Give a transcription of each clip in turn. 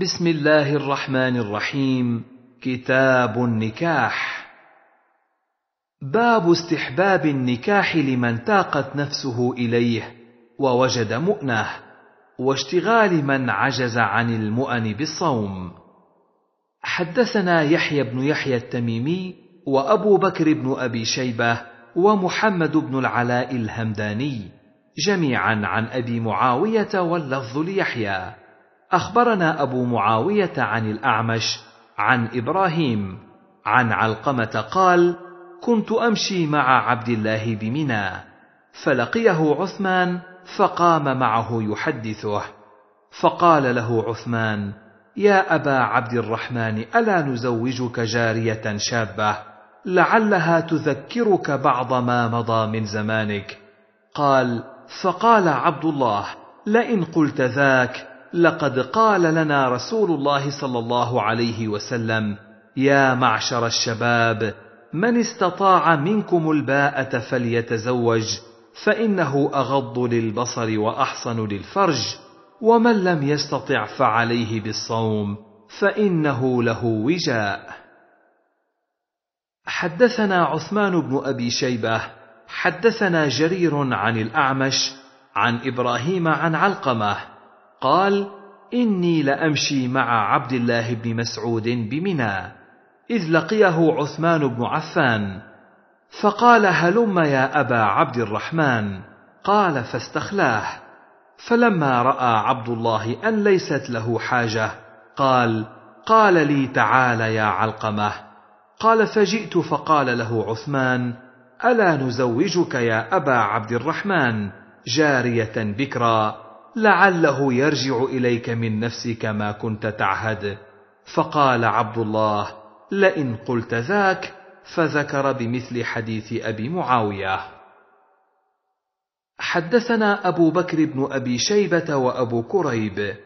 بسم الله الرحمن الرحيم كتاب النكاح باب استحباب النكاح لمن تاقت نفسه اليه ووجد مؤنه واشتغال من عجز عن المؤن بالصوم حدثنا يحيى بن يحيى التميمي وابو بكر بن ابي شيبه ومحمد بن العلاء الهمداني جميعا عن ابي معاويه واللفظ ليحيى اخبرنا ابو معاويه عن الاعمش عن ابراهيم عن علقمه قال كنت امشي مع عبد الله بمنى فلقيه عثمان فقام معه يحدثه فقال له عثمان يا ابا عبد الرحمن الا نزوجك جاريه شابه لعلها تذكرك بعض ما مضى من زمانك قال فقال عبد الله لئن قلت ذاك لقد قال لنا رسول الله صلى الله عليه وسلم يا معشر الشباب من استطاع منكم الباءه فليتزوج فانه اغض للبصر واحصن للفرج ومن لم يستطع فعليه بالصوم فانه له وجاء حدثنا عثمان بن ابي شيبه حدثنا جرير عن الاعمش عن ابراهيم عن علقمه قال اني لامشي مع عبد الله بن مسعود بمنى اذ لقيه عثمان بن عفان فقال هلم يا ابا عبد الرحمن قال فاستخلاه فلما راى عبد الله ان ليست له حاجه قال قال لي تعال يا علقمه قال فجئت فقال له عثمان الا نزوجك يا ابا عبد الرحمن جاريه بكرا لعله يرجع اليك من نفسك ما كنت تعهد فقال عبد الله لئن قلت ذاك فذكر بمثل حديث ابي معاويه حدثنا ابو بكر بن ابي شيبه وابو كريب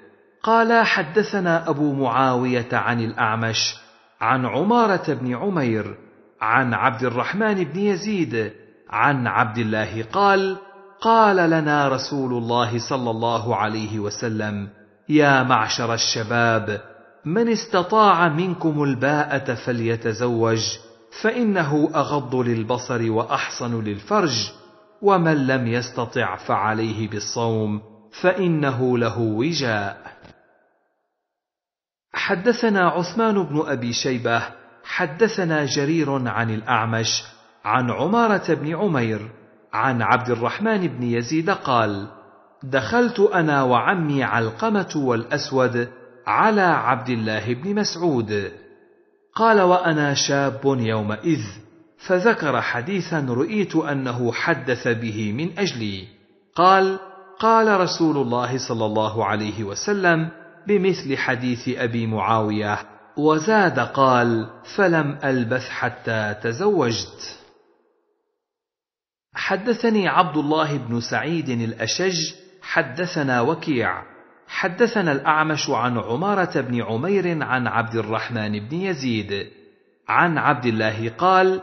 قالا حدثنا ابو معاويه عن الاعمش عن عماره بن عمير عن عبد الرحمن بن يزيد عن عبد الله قال قال لنا رسول الله صلى الله عليه وسلم يا معشر الشباب من استطاع منكم الباءه فليتزوج فانه اغض للبصر واحصن للفرج ومن لم يستطع فعليه بالصوم فانه له وجاء حدثنا عثمان بن ابي شيبه حدثنا جرير عن الاعمش عن عماره بن عمير عن عبد الرحمن بن يزيد قال دخلت انا وعمي علقمه والاسود على عبد الله بن مسعود قال وانا شاب يومئذ فذكر حديثا رؤيت انه حدث به من اجلي قال قال رسول الله صلى الله عليه وسلم بمثل حديث ابي معاويه وزاد قال فلم البث حتى تزوجت حدثني عبد الله بن سعيد الأشج حدثنا وكيع حدثنا الأعمش عن عمارة بن عمير عن عبد الرحمن بن يزيد عن عبد الله قال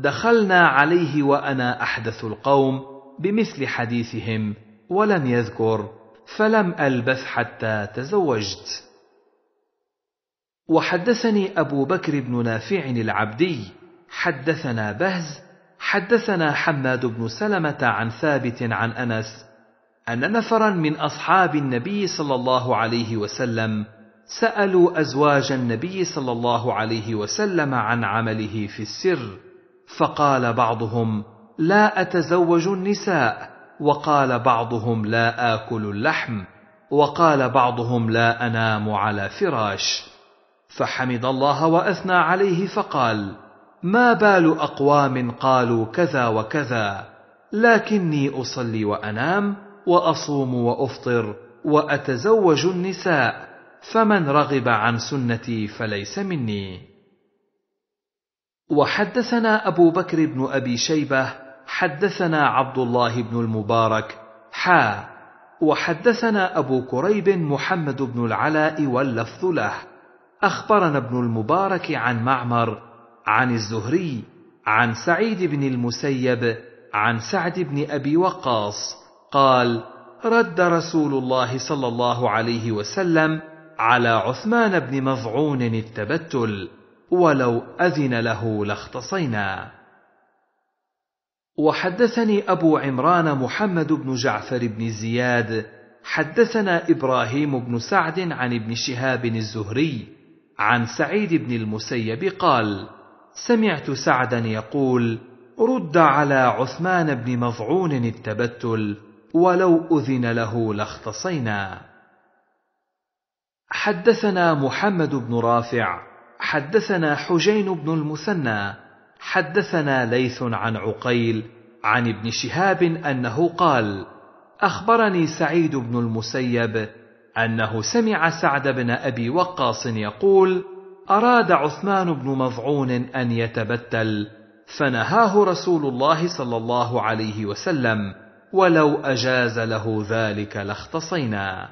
دخلنا عليه وأنا أحدث القوم بمثل حديثهم ولم يذكر فلم ألبث حتى تزوجت وحدثني أبو بكر بن نافع العبدي حدثنا بهز حدثنا حماد بن سلمة عن ثابت عن أنس أن نفرا من أصحاب النبي صلى الله عليه وسلم سألوا أزواج النبي صلى الله عليه وسلم عن عمله في السر، فقال بعضهم: لا أتزوج النساء، وقال بعضهم: لا آكل اللحم، وقال بعضهم: لا أنام على فراش. فحمد الله وأثنى عليه فقال: ما بال اقوام قالوا كذا وكذا لكني اصلي وانام واصوم وافطر واتزوج النساء فمن رغب عن سنتي فليس مني وحدثنا ابو بكر بن ابي شيبه حدثنا عبد الله بن المبارك حا وحدثنا ابو كريب محمد بن العلاء واللفظ له اخبرنا ابن المبارك عن معمر عن الزهري عن سعيد بن المسيب عن سعد بن ابي وقاص قال رد رسول الله صلى الله عليه وسلم على عثمان بن مظعون التبتل ولو اذن له لاختصينا وحدثني ابو عمران محمد بن جعفر بن زياد حدثنا ابراهيم بن سعد عن ابن شهاب الزهري عن سعيد بن المسيب قال سمعت سعدا يقول رد على عثمان بن مظعون التبتل ولو اذن له لاختصينا حدثنا محمد بن رافع حدثنا حجين بن المثنى حدثنا ليث عن عقيل عن ابن شهاب انه قال اخبرني سعيد بن المسيب انه سمع سعد بن ابي وقاص يقول أراد عثمان بن مظعون أن يتبتل فنهاه رسول الله صلى الله عليه وسلم ولو أجاز له ذلك لاختصينا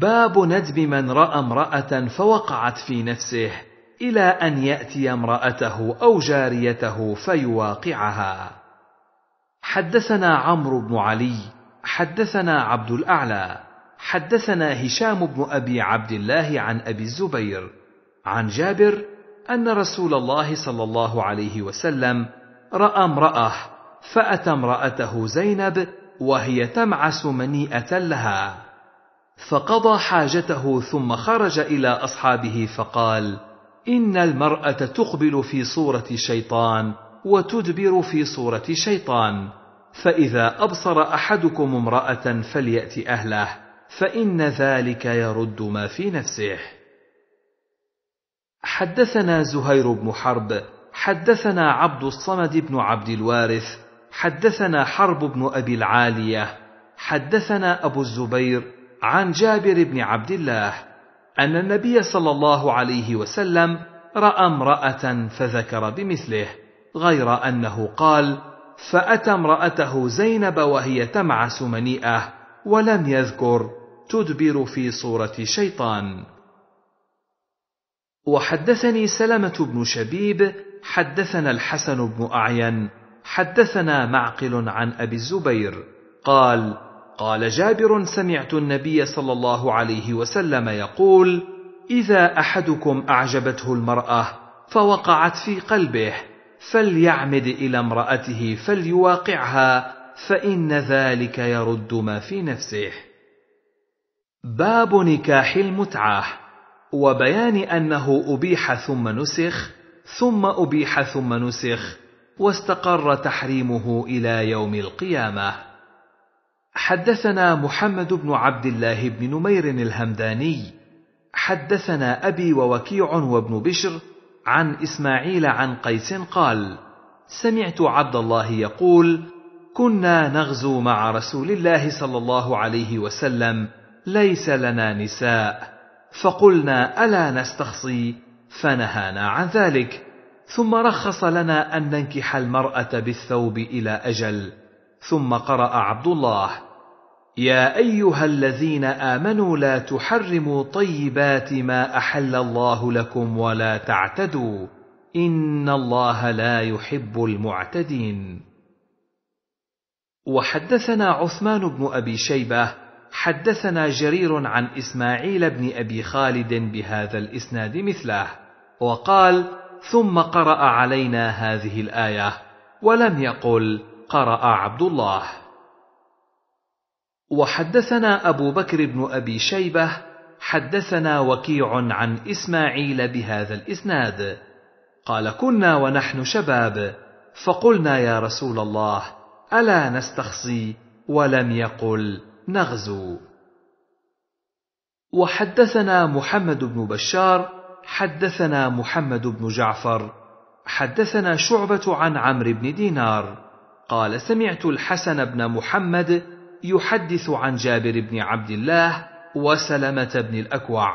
باب ندب من رأى امرأة فوقعت في نفسه إلى أن يأتي امرأته أو جاريته فيواقعها حدثنا عمرو بن علي حدثنا عبد الأعلى حدثنا هشام بن أبي عبد الله عن أبي الزبير عن جابر ان رسول الله صلى الله عليه وسلم راى امراه فاتى امراته زينب وهي تمعس منيئه لها فقضى حاجته ثم خرج الى اصحابه فقال ان المراه تقبل في صوره شيطان وتدبر في صوره شيطان فاذا ابصر احدكم امراه فليات اهله فان ذلك يرد ما في نفسه حدثنا زهير بن حرب حدثنا عبد الصمد بن عبد الوارث حدثنا حرب بن ابي العاليه حدثنا ابو الزبير عن جابر بن عبد الله ان النبي صلى الله عليه وسلم راى امراه فذكر بمثله غير انه قال فاتى امراته زينب وهي تمعس منيئه ولم يذكر تدبر في صوره شيطان وحدثني سلمة بن شبيب حدثنا الحسن بن أعين حدثنا معقل عن أبي الزبير قال قال جابر سمعت النبي صلى الله عليه وسلم يقول إذا أحدكم أعجبته المرأة فوقعت في قلبه فليعمد إلى امرأته فليواقعها فإن ذلك يرد ما في نفسه باب نكاح المتعه وبيان انه ابيح ثم نسخ ثم ابيح ثم نسخ واستقر تحريمه الى يوم القيامه حدثنا محمد بن عبد الله بن نمير الهمداني حدثنا ابي ووكيع وابن بشر عن اسماعيل عن قيس قال سمعت عبد الله يقول كنا نغزو مع رسول الله صلى الله عليه وسلم ليس لنا نساء فقلنا الا نستخصي فنهانا عن ذلك ثم رخص لنا ان ننكح المراه بالثوب الى اجل ثم قرا عبد الله يا ايها الذين امنوا لا تحرموا طيبات ما احل الله لكم ولا تعتدوا ان الله لا يحب المعتدين وحدثنا عثمان بن ابي شيبه حدثنا جرير عن إسماعيل بن أبي خالد بهذا الإسناد مثله وقال ثم قرأ علينا هذه الآية ولم يقل قرأ عبد الله وحدثنا أبو بكر بن أبي شيبة حدثنا وكيع عن إسماعيل بهذا الإسناد قال كنا ونحن شباب فقلنا يا رسول الله ألا نستخصي ولم يقل نغزو وحدثنا محمد بن بشار حدثنا محمد بن جعفر حدثنا شعبة عن عمرو بن دينار قال سمعت الحسن بن محمد يحدث عن جابر بن عبد الله وسلمة بن الأكوع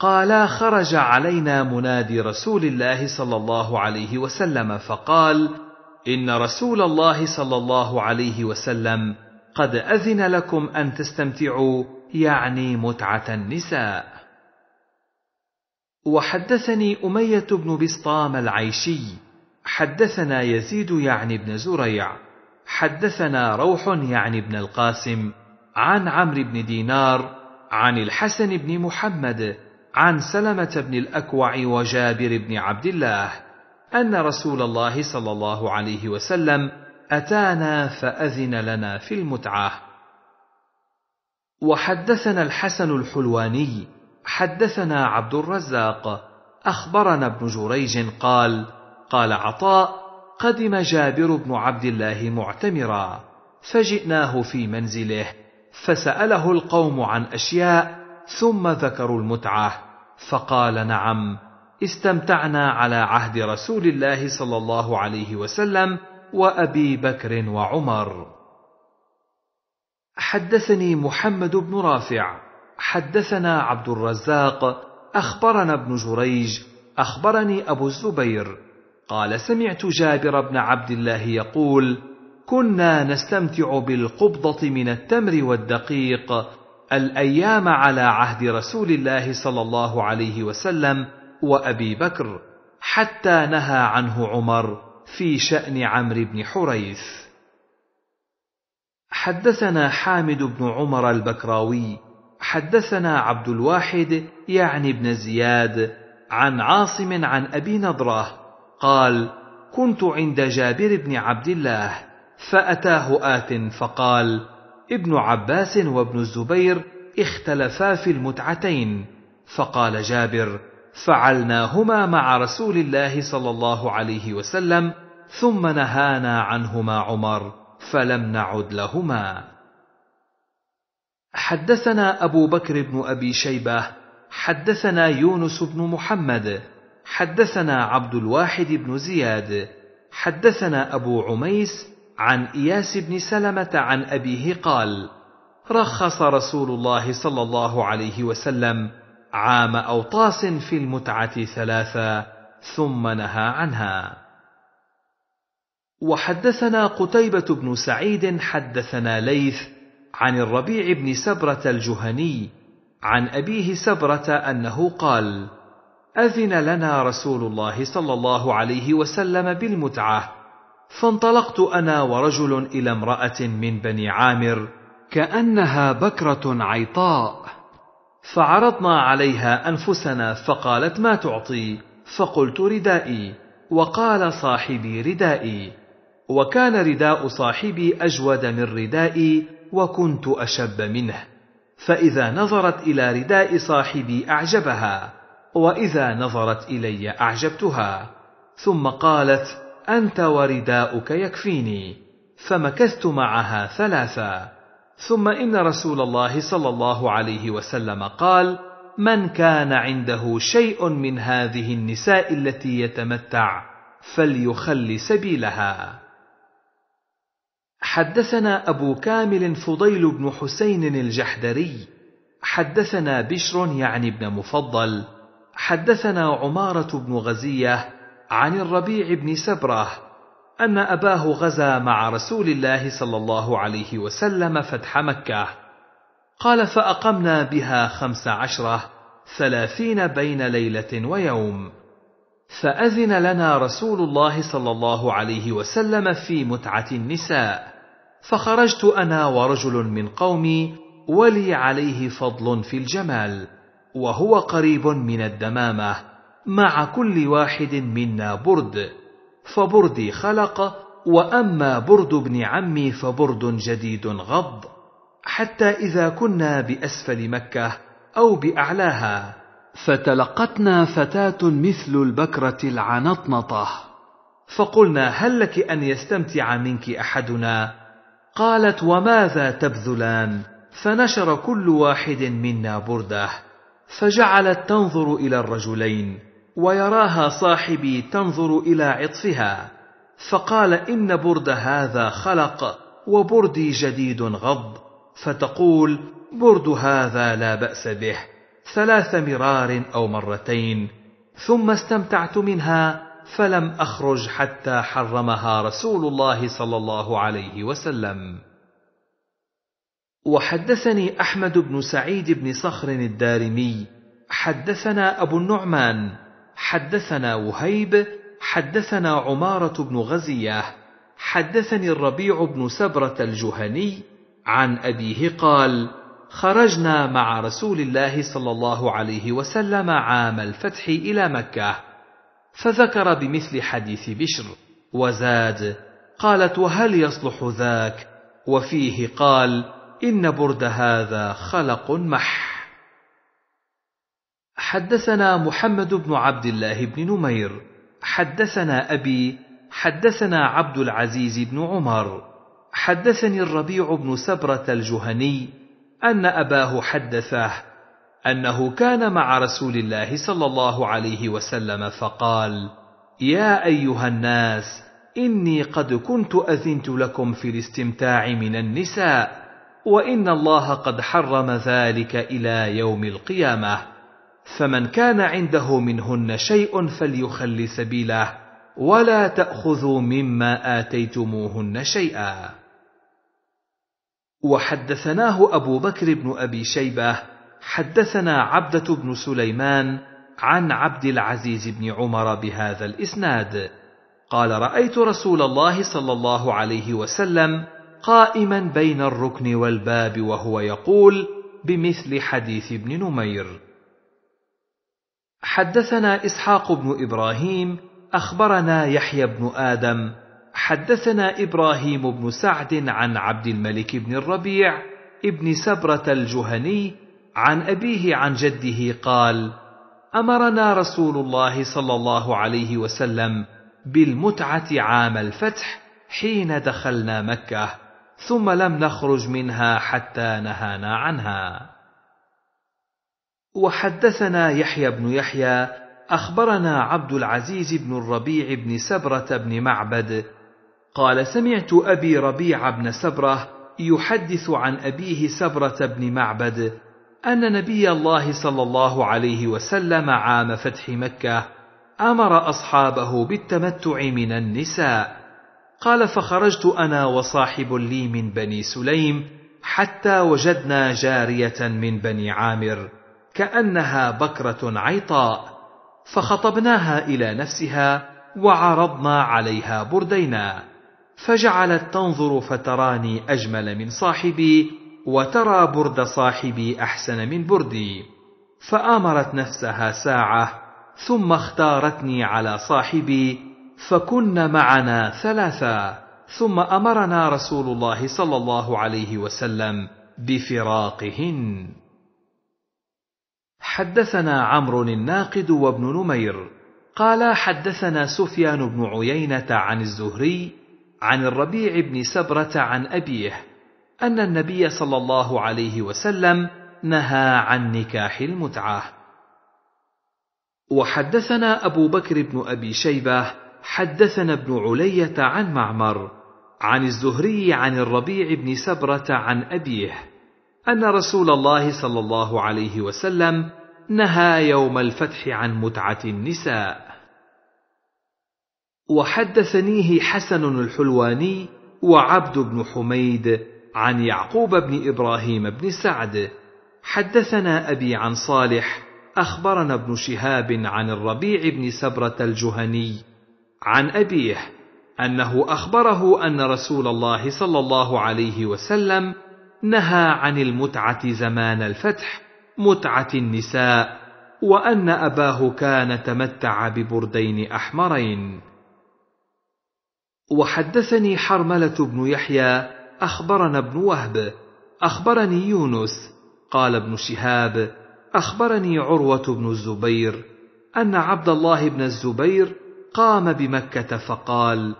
قالا خرج علينا منادي رسول الله صلى الله عليه وسلم فقال إن رسول الله صلى الله عليه وسلم قد أذن لكم أن تستمتعوا يعني متعة النساء وحدثني أمية بن بسطام العيشي حدثنا يزيد يعني بن زريع حدثنا روح يعني بن القاسم عن عمرو بن دينار عن الحسن بن محمد عن سلمة بن الأكوع وجابر بن عبد الله أن رسول الله صلى الله عليه وسلم أتانا فأذن لنا في المتعة وحدثنا الحسن الحلواني حدثنا عبد الرزاق أخبرنا ابن جريج قال قال عطاء قدم جابر بن عبد الله معتمرا فجئناه في منزله فسأله القوم عن أشياء ثم ذكروا المتعة فقال نعم استمتعنا على عهد رسول الله صلى الله عليه وسلم وابي بكر وعمر حدثني محمد بن رافع حدثنا عبد الرزاق اخبرنا ابن جريج اخبرني ابو الزبير قال سمعت جابر بن عبد الله يقول كنا نستمتع بالقبضه من التمر والدقيق الايام على عهد رسول الله صلى الله عليه وسلم وابي بكر حتى نهى عنه عمر في شأن عمرو بن حريث حدثنا حامد بن عمر البكراوي حدثنا عبد الواحد يعني بن زياد عن عاصم عن أبي نضرة قال كنت عند جابر بن عبد الله فأتاه آت فقال ابن عباس وابن الزبير اختلفا في المتعتين فقال جابر فعلناهما مع رسول الله صلى الله عليه وسلم ثم نهانا عنهما عمر فلم نعد لهما حدثنا ابو بكر بن ابي شيبه حدثنا يونس بن محمد حدثنا عبد الواحد بن زياد حدثنا ابو عميس عن اياس بن سلمه عن ابيه قال رخص رسول الله صلى الله عليه وسلم عام اوطاس في المتعه ثلاثه ثم نهى عنها وحدثنا قتيبة بن سعيد حدثنا ليث عن الربيع بن سبرة الجهني عن أبيه سبرة أنه قال: أذن لنا رسول الله صلى الله عليه وسلم بالمتعة، فانطلقت أنا ورجل إلى امرأة من بني عامر كأنها بكرة عيطاء، فعرضنا عليها أنفسنا فقالت ما تعطي؟ فقلت ردائي، وقال صاحبي ردائي. وكان رداء صاحبي اجود من ردائي وكنت اشب منه فاذا نظرت الى رداء صاحبي اعجبها واذا نظرت الي اعجبتها ثم قالت انت ورداؤك يكفيني فمكثت معها ثلاثا ثم ان رسول الله صلى الله عليه وسلم قال من كان عنده شيء من هذه النساء التي يتمتع فليخل سبيلها حدثنا أبو كامل فضيل بن حسين الجحدري حدثنا بشر يعني بن مفضل حدثنا عمارة بن غزية عن الربيع بن سبرة أن أباه غزا مع رسول الله صلى الله عليه وسلم فتح مكة قال فأقمنا بها خمس عشرة ثلاثين بين ليلة ويوم فأذن لنا رسول الله صلى الله عليه وسلم في متعة النساء فخرجت انا ورجل من قومي ولي عليه فضل في الجمال وهو قريب من الدمامه مع كل واحد منا برد فبردي خلق واما برد ابن عمي فبرد جديد غض حتى اذا كنا باسفل مكه او باعلاها فتلقتنا فتاه مثل البكره العنطنطه فقلنا هل لك ان يستمتع منك احدنا قالت وماذا تبذلان فنشر كل واحد منا برده فجعلت تنظر الى الرجلين ويراها صاحبي تنظر الى عطفها فقال ان برد هذا خلق وبردي جديد غض فتقول برد هذا لا باس به ثلاث مرار او مرتين ثم استمتعت منها فلم اخرج حتى حرمها رسول الله صلى الله عليه وسلم وحدثني احمد بن سعيد بن صخر الدارمي حدثنا ابو النعمان حدثنا وهيب حدثنا عماره بن غزيه حدثني الربيع بن سبره الجهني عن ابيه قال خرجنا مع رسول الله صلى الله عليه وسلم عام الفتح الى مكه فذكر بمثل حديث بشر وزاد قالت وهل يصلح ذاك وفيه قال ان برد هذا خلق مح حدثنا محمد بن عبد الله بن نمير حدثنا ابي حدثنا عبد العزيز بن عمر حدثني الربيع بن سبره الجهني ان اباه حدثه انه كان مع رسول الله صلى الله عليه وسلم فقال يا ايها الناس اني قد كنت اذنت لكم في الاستمتاع من النساء وان الله قد حرم ذلك الى يوم القيامه فمن كان عنده منهن شيء فليخل سبيله ولا تاخذوا مما اتيتموهن شيئا وحدثناه ابو بكر بن ابي شيبه حدثنا عبده بن سليمان عن عبد العزيز بن عمر بهذا الاسناد قال رايت رسول الله صلى الله عليه وسلم قائما بين الركن والباب وهو يقول بمثل حديث ابن نمير حدثنا اسحاق بن ابراهيم اخبرنا يحيى بن ادم حدثنا ابراهيم بن سعد عن عبد الملك بن الربيع ابن سبره الجهني عن أبيه عن جده قال: أمرنا رسول الله صلى الله عليه وسلم بالمتعة عام الفتح حين دخلنا مكة، ثم لم نخرج منها حتى نهانا عنها. وحدثنا يحيى بن يحيى أخبرنا عبد العزيز بن الربيع بن سبرة بن معبد قال سمعت أبي ربيع بن سبرة يحدث عن أبيه سبرة بن معبد أن نبي الله صلى الله عليه وسلم عام فتح مكة أمر أصحابه بالتمتع من النساء قال فخرجت أنا وصاحب لي من بني سليم حتى وجدنا جارية من بني عامر كأنها بكرة عيطاء فخطبناها إلى نفسها وعرضنا عليها بردينا فجعلت تنظر فتراني أجمل من صاحبي وترى برد صاحبي احسن من بردي فامرت نفسها ساعه ثم اختارتني على صاحبي فكنا معنا ثلاثه ثم امرنا رسول الله صلى الله عليه وسلم بفراقهن حدثنا عمرو الناقد وابن نمير قال حدثنا سفيان بن عيينه عن الزهري عن الربيع بن سبره عن ابيه ان النبي صلى الله عليه وسلم نهى عن نكاح المتعه وحدثنا ابو بكر بن ابي شيبه حدثنا ابن عليه عن معمر عن الزهري عن الربيع بن سبره عن ابيه ان رسول الله صلى الله عليه وسلم نهى يوم الفتح عن متعه النساء وحدثنيه حسن الحلواني وعبد بن حميد عن يعقوب بن ابراهيم بن سعد حدثنا ابي عن صالح اخبرنا ابن شهاب عن الربيع بن سبره الجهني عن ابيه انه اخبره ان رسول الله صلى الله عليه وسلم نهى عن المتعه زمان الفتح متعه النساء وان اباه كان تمتع ببردين احمرين وحدثني حرمله بن يحيى أخبرنا ابن وهب أخبرني يونس قال ابن شهاب أخبرني عروة بن الزبير أن عبد الله بن الزبير قام بمكة فقال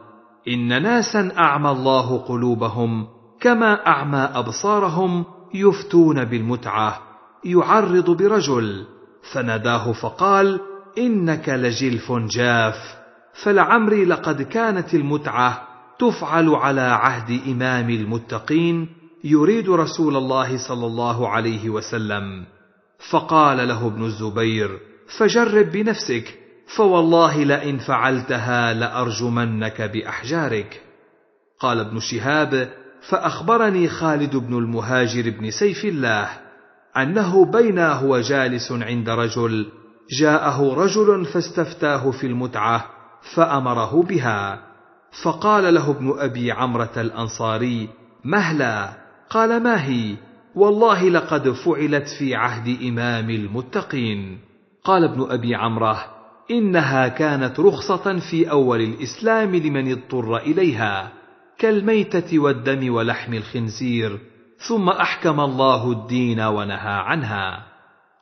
إن ناسا أعمى الله قلوبهم كما أعمى أبصارهم يفتون بالمتعة يعرض برجل فناداه فقال إنك لجلف جاف فلعمري لقد كانت المتعة تفعل على عهد إمام المتقين يريد رسول الله صلى الله عليه وسلم فقال له ابن الزبير فجرب بنفسك فوالله لئن فعلتها لأرجمنك بأحجارك قال ابن شهاب فأخبرني خالد بن المهاجر بن سيف الله أنه بينا هو جالس عند رجل جاءه رجل فاستفتاه في المتعة فأمره بها فقال له ابن ابي عمره الانصاري مهلا قال ما هي والله لقد فعلت في عهد امام المتقين قال ابن ابي عمره انها كانت رخصه في اول الاسلام لمن اضطر اليها كالميته والدم ولحم الخنزير ثم احكم الله الدين ونهى عنها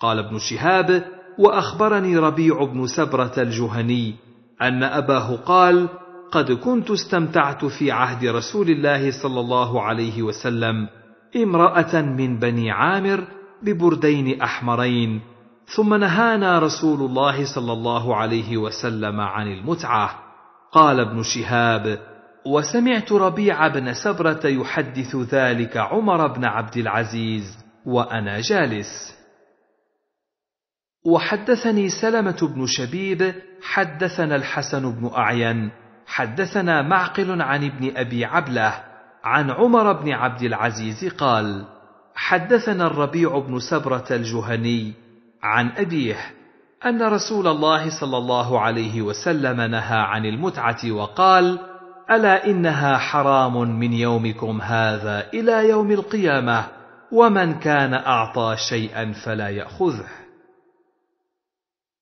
قال ابن شهاب واخبرني ربيع بن سبره الجهني ان اباه قال قد كنت استمتعت في عهد رسول الله صلى الله عليه وسلم امراه من بني عامر ببردين احمرين ثم نهانا رسول الله صلى الله عليه وسلم عن المتعه قال ابن شهاب وسمعت ربيع بن سبره يحدث ذلك عمر بن عبد العزيز وانا جالس وحدثني سلمه بن شبيب حدثنا الحسن بن اعين حدثنا معقل عن ابن ابي عبله عن عمر بن عبد العزيز قال حدثنا الربيع بن سبره الجهني عن ابيه ان رسول الله صلى الله عليه وسلم نهى عن المتعه وقال الا انها حرام من يومكم هذا الى يوم القيامه ومن كان اعطى شيئا فلا ياخذه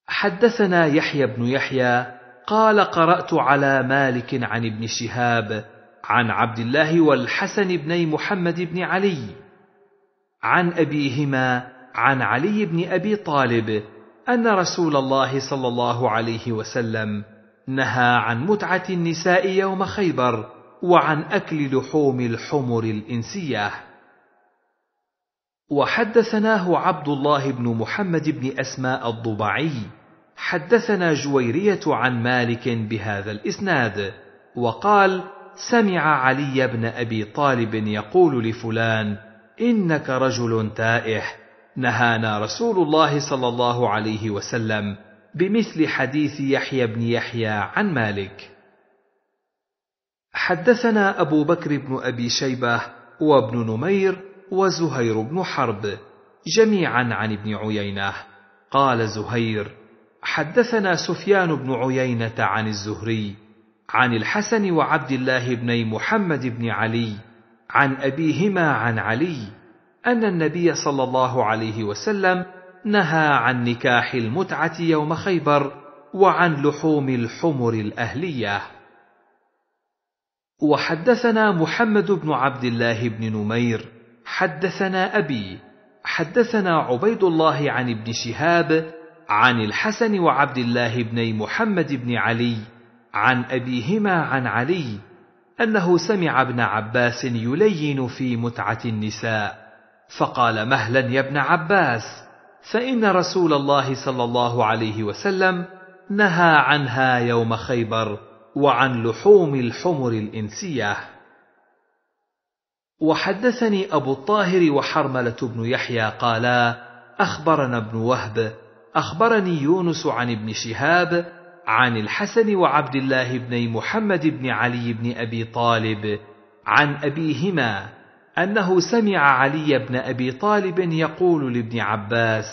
حدثنا يحيى بن يحيى قال قرات على مالك عن ابن شهاب عن عبد الله والحسن بن محمد بن علي عن ابيهما عن علي بن ابي طالب ان رسول الله صلى الله عليه وسلم نهى عن متعه النساء يوم خيبر وعن اكل لحوم الحمر الانسيه وحدثناه عبد الله بن محمد بن اسماء الضبعي حدثنا جويرية عن مالك بهذا الإسناد وقال سمع علي بن أبي طالب يقول لفلان إنك رجل تائح نهانا رسول الله صلى الله عليه وسلم بمثل حديث يحيى بن يحيى عن مالك حدثنا أبو بكر بن أبي شيبة وابن نمير وزهير بن حرب جميعا عن ابن عيينة قال زهير حدثنا سفيان بن عيينة عن الزهري عن الحسن وعبد الله بن محمد بن علي عن أبيهما عن علي أن النبي صلى الله عليه وسلم نهى عن نكاح المتعة يوم خيبر وعن لحوم الحمر الأهلية وحدثنا محمد بن عبد الله بن نمير حدثنا أبي حدثنا عبيد الله عن ابن شهاب عن الحسن وعبد الله بن محمد بن علي عن أبيهما عن علي أنه سمع ابن عباس يلين في متعة النساء فقال مهلا يا ابن عباس فإن رسول الله صلى الله عليه وسلم نهى عنها يوم خيبر وعن لحوم الحمر الإنسية وحدثني أبو الطاهر وحرملة بن يحيى قالا أخبرنا ابن وهب أخبرني يونس عن ابن شهاب عن الحسن وعبد الله بن محمد بن علي بن أبي طالب عن أبيهما أنه سمع علي بن أبي طالب يقول لابن عباس: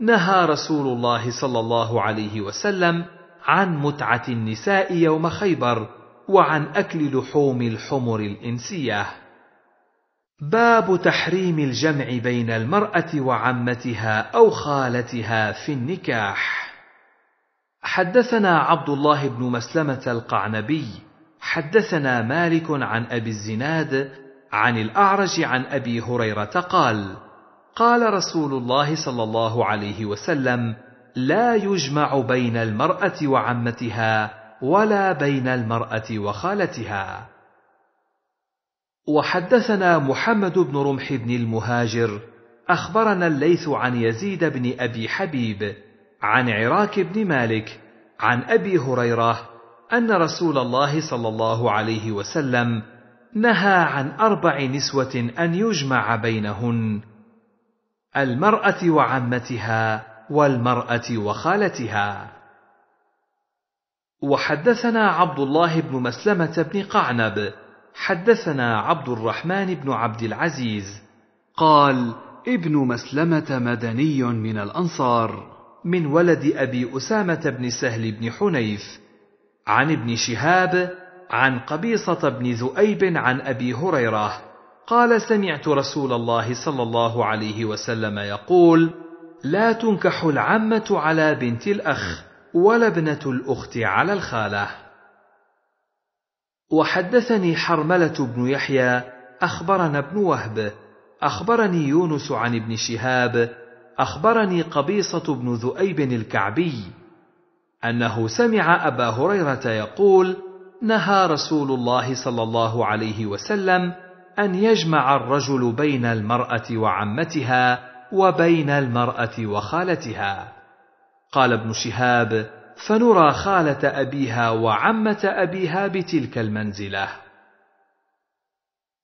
نهى رسول الله صلى الله عليه وسلم عن متعة النساء يوم خيبر، وعن أكل لحوم الحمر الإنسية. باب تحريم الجمع بين المرأة وعمتها أو خالتها في النكاح حدثنا عبد الله بن مسلمة القعنبي حدثنا مالك عن أبي الزناد عن الأعرج عن أبي هريرة قال قال رسول الله صلى الله عليه وسلم لا يجمع بين المرأة وعمتها ولا بين المرأة وخالتها وحدثنا محمد بن رمح بن المهاجر اخبرنا الليث عن يزيد بن ابي حبيب عن عراك بن مالك عن ابي هريره ان رسول الله صلى الله عليه وسلم نهى عن اربع نسوه ان يجمع بينهن المراه وعمتها والمراه وخالتها وحدثنا عبد الله بن مسلمه بن قعنب حدثنا عبد الرحمن بن عبد العزيز قال ابن مسلمه مدني من الانصار من ولد ابي اسامه بن سهل بن حنيف عن ابن شهاب عن قبيصه بن ذؤيب عن ابي هريره قال سمعت رسول الله صلى الله عليه وسلم يقول لا تنكح العمه على بنت الاخ ولا ابنه الاخت على الخاله وحدثني حرمله بن يحيى اخبرنا ابن وهب اخبرني يونس عن ابن شهاب اخبرني قبيصه بن ذؤيب الكعبي انه سمع ابا هريره يقول نهى رسول الله صلى الله عليه وسلم ان يجمع الرجل بين المراه وعمتها وبين المراه وخالتها قال ابن شهاب فنرى خالة أبيها وعمة أبيها بتلك المنزلة.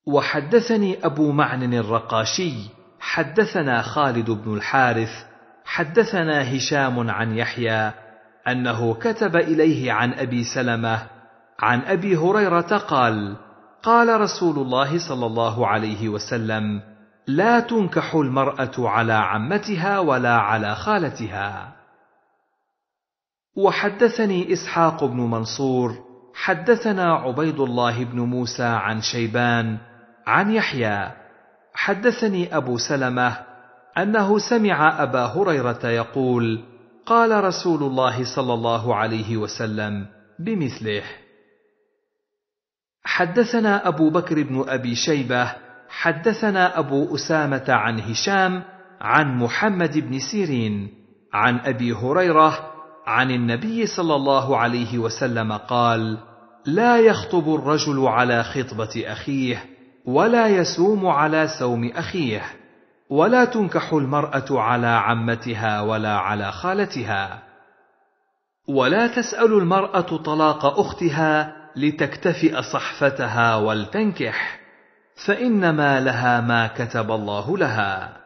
وحدثني أبو معن الرقاشي حدثنا خالد بن الحارث حدثنا هشام عن يحيى أنه كتب إليه عن أبي سلمة عن أبي هريرة قال: قال رسول الله صلى الله عليه وسلم: لا تنكح المرأة على عمتها ولا على خالتها. وحدثني اسحاق بن منصور حدثنا عبيد الله بن موسى عن شيبان عن يحيى حدثني ابو سلمه انه سمع ابا هريره يقول قال رسول الله صلى الله عليه وسلم بمثله حدثنا ابو بكر بن ابي شيبه حدثنا ابو اسامه عن هشام عن محمد بن سيرين عن ابي هريره عن النبي صلى الله عليه وسلم قال لا يخطب الرجل على خطبه اخيه ولا يسوم على سوم اخيه ولا تنكح المراه على عمتها ولا على خالتها ولا تسال المراه طلاق اختها لتكتفئ صحفتها ولتنكح فانما لها ما كتب الله لها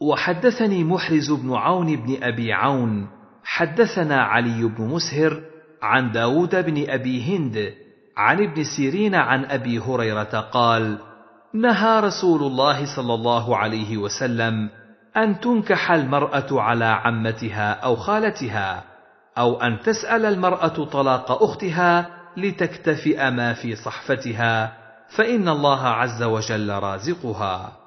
وحدثني محرز بن عون بن أبي عون حدثنا علي بن مسهر عن داود بن أبي هند عن ابن سيرين عن أبي هريرة قال نهى رسول الله صلى الله عليه وسلم أن تنكح المرأة على عمتها أو خالتها أو أن تسأل المرأة طلاق أختها لتكتفئ ما في صحفتها فإن الله عز وجل رازقها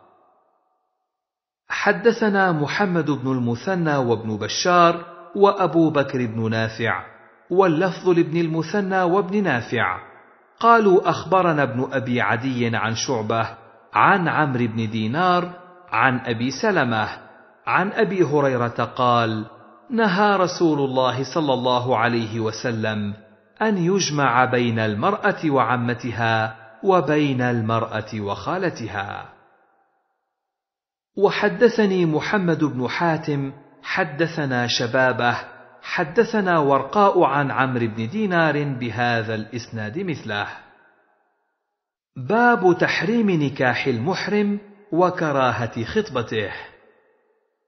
حدثنا محمد بن المثنى وابن بشار وابو بكر بن نافع واللفظ لابن المثنى وابن نافع قالوا اخبرنا ابن ابي عدي عن شعبه عن عمرو بن دينار عن ابي سلمه عن ابي هريره قال نهى رسول الله صلى الله عليه وسلم ان يجمع بين المراه وعمتها وبين المراه وخالتها وحدثني محمد بن حاتم حدثنا شبابه حدثنا ورقاء عن عمرو بن دينار بهذا الاسناد مثله باب تحريم نكاح المحرم وكراهه خطبته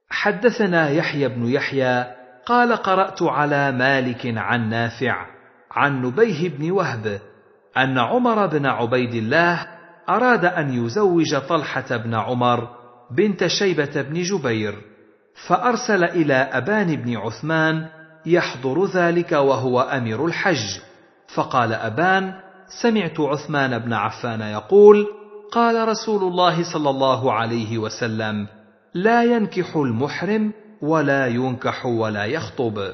حدثنا يحيى بن يحيى قال قرات على مالك عن نافع عن نبيه بن وهب ان عمر بن عبيد الله اراد ان يزوج طلحه بن عمر بنت شيبة بن جبير فأرسل إلى أبان بن عثمان يحضر ذلك وهو أمير الحج فقال أبان سمعت عثمان بن عفان يقول قال رسول الله صلى الله عليه وسلم لا ينكح المحرم ولا ينكح ولا يخطب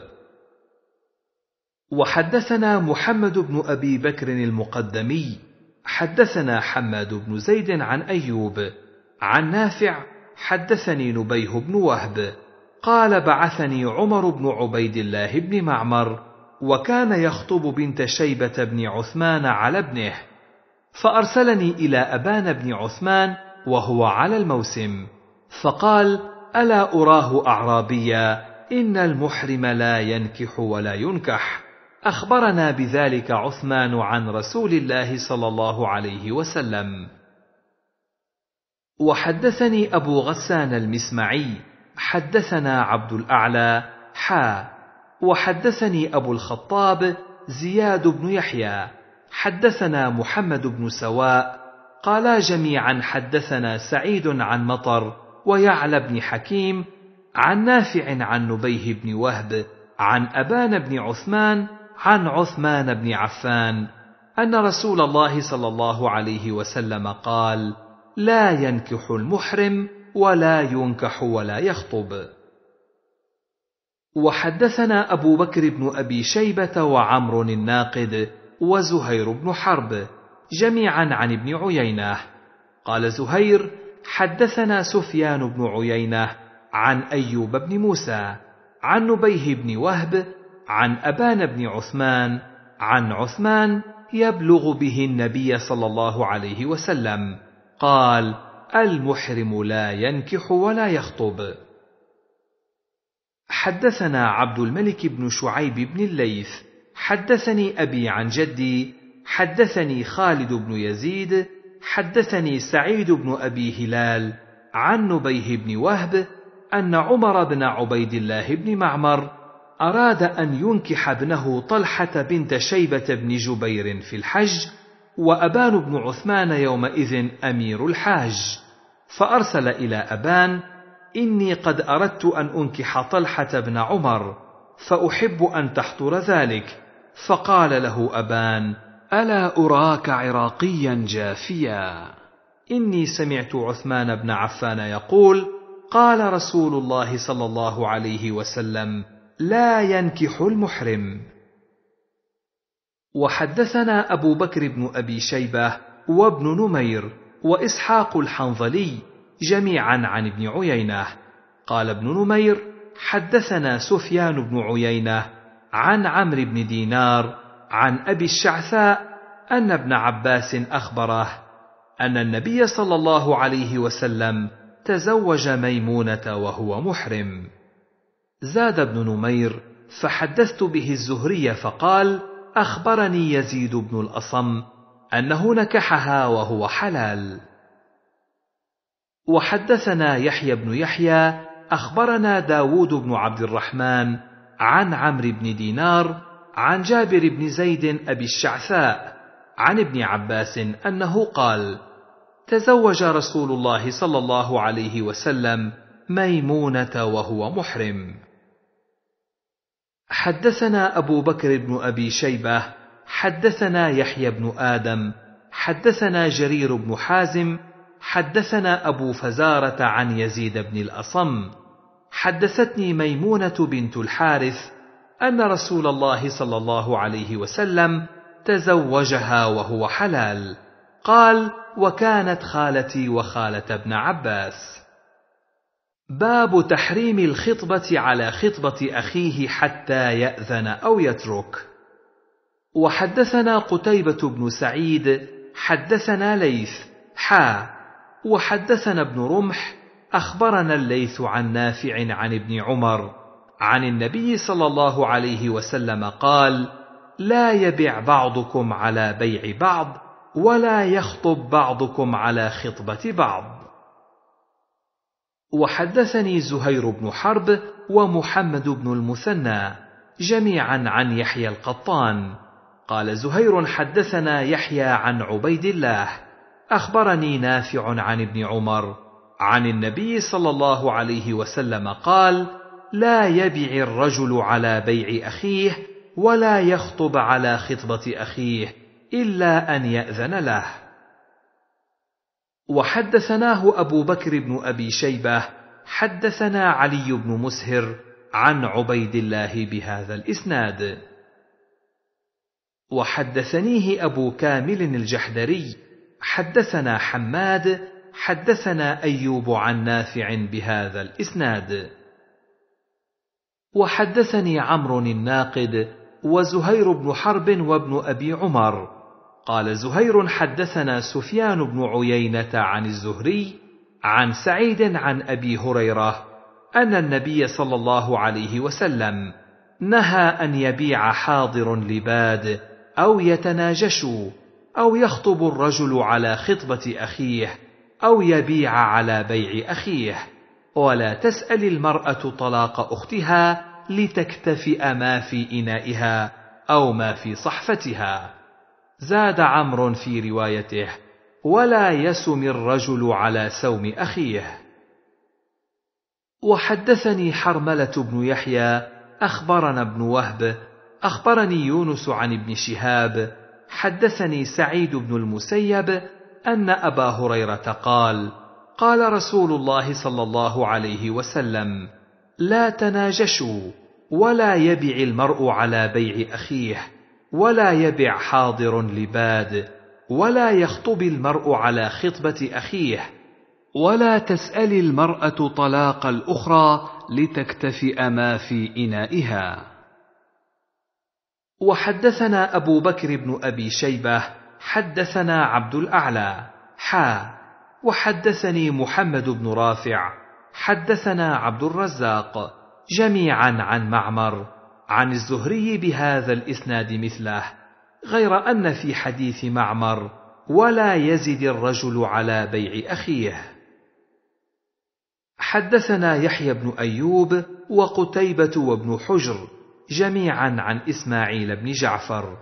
وحدثنا محمد بن ابي بكر المقدمي حدثنا حماد بن زيد عن ايوب عن نافع حدثني نبيه بن وهب قال بعثني عمر بن عبيد الله بن معمر وكان يخطب بنت شيبه بن عثمان على ابنه فارسلني الى ابان بن عثمان وهو على الموسم فقال الا اراه اعرابيا ان المحرم لا ينكح ولا ينكح اخبرنا بذلك عثمان عن رسول الله صلى الله عليه وسلم وحدثني أبو غسان المسمعي حدثنا عبد الأعلى حا وحدثني أبو الخطاب زياد بن يحيى حدثنا محمد بن سواء قالا جميعا حدثنا سعيد عن مطر ويعلى بن حكيم عن نافع عن نبيه بن وهب عن أبان بن عثمان عن عثمان بن عفان أن رسول الله صلى الله عليه وسلم قال: لا ينكح المحرم ولا ينكح ولا يخطب وحدثنا ابو بكر بن ابي شيبه وعمر الناقد وزهير بن حرب جميعا عن ابن عيينه قال زهير حدثنا سفيان بن عيينه عن ايوب بن موسى عن نبيه بن وهب عن ابان بن عثمان عن عثمان يبلغ به النبي صلى الله عليه وسلم قال المحرم لا ينكح ولا يخطب حدثنا عبد الملك بن شعيب بن الليث حدثني ابي عن جدي حدثني خالد بن يزيد حدثني سعيد بن ابي هلال عن نبيه بن وهب ان عمر بن عبيد الله بن معمر اراد ان ينكح ابنه طلحه بنت شيبه بن جبير في الحج وأبان بن عثمان يومئذ أمير الحاج فأرسل إلى أبان إني قد أردت أن أنكح طلحة بن عمر فأحب أن تحضر ذلك فقال له أبان ألا أراك عراقيا جافيا إني سمعت عثمان بن عفان يقول قال رسول الله صلى الله عليه وسلم لا ينكح المحرم وحدثنا أبو بكر بن أبي شيبة وابن نمير وإسحاق الحنظلي جميعا عن ابن عيينة قال ابن نمير حدثنا سفيان بن عيينة عن عمرو بن دينار عن أبي الشعثاء أن ابن عباس أخبره أن النبي صلى الله عليه وسلم تزوج ميمونة وهو محرم زاد ابن نمير فحدثت به الزهري فقال اخبرني يزيد بن الاصم انه نكحها وهو حلال وحدثنا يحيى بن يحيى اخبرنا داود بن عبد الرحمن عن عمرو بن دينار عن جابر بن زيد ابي الشعثاء عن ابن عباس انه قال تزوج رسول الله صلى الله عليه وسلم ميمونه وهو محرم حدثنا أبو بكر بن أبي شيبة حدثنا يحيى بن آدم حدثنا جرير بن حازم حدثنا أبو فزارة عن يزيد بن الأصم حدثتني ميمونة بنت الحارث أن رسول الله صلى الله عليه وسلم تزوجها وهو حلال قال وكانت خالتي وخالة ابن عباس باب تحريم الخطبة على خطبة أخيه حتى يأذن أو يترك. وحدثنا قتيبة بن سعيد، حدثنا ليث، حا، وحدثنا ابن رمح، أخبرنا الليث عن نافع عن ابن عمر، عن النبي صلى الله عليه وسلم قال: لا يبع بعضكم على بيع بعض، ولا يخطب بعضكم على خطبة بعض. وحدثني زهير بن حرب ومحمد بن المثنى جميعا عن يحيى القطان قال زهير حدثنا يحيى عن عبيد الله اخبرني نافع عن ابن عمر عن النبي صلى الله عليه وسلم قال لا يبع الرجل على بيع اخيه ولا يخطب على خطبه اخيه الا ان ياذن له وحدثناه أبو بكر بن أبي شيبة حدثنا علي بن مسهر عن عبيد الله بهذا الإسناد وحدثنيه أبو كامل الجحدري حدثنا حماد حدثنا أيوب عن نافع بهذا الإسناد وحدثني عمرو الناقد وزهير بن حرب وابن أبي عمر قال زهير حدثنا سفيان بن عيينه عن الزهري عن سعيد عن ابي هريره ان النبي صلى الله عليه وسلم نهى ان يبيع حاضر لباد او يتناجشوا او يخطب الرجل على خطبه اخيه او يبيع على بيع اخيه ولا تسال المراه طلاق اختها لتكتفئ ما في انائها او ما في صحفتها زاد عمرو في روايته ولا يسم الرجل على سوم اخيه وحدثني حرمله بن يحيى اخبرنا ابن وهب اخبرني يونس عن ابن شهاب حدثني سعيد بن المسيب ان ابا هريره قال قال رسول الله صلى الله عليه وسلم لا تناجشوا ولا يبع المرء على بيع اخيه ولا يبع حاضر لباد ولا يخطب المرء على خطبه اخيه ولا تسال المراه طلاق الاخرى لتكتفئ ما في انائها وحدثنا ابو بكر بن ابي شيبه حدثنا عبد الاعلى حا وحدثني محمد بن رافع حدثنا عبد الرزاق جميعا عن معمر عن الزهري بهذا الاسناد مثله غير ان في حديث معمر ولا يزد الرجل على بيع اخيه حدثنا يحيى بن ايوب وقتيبه وابن حجر جميعا عن اسماعيل بن جعفر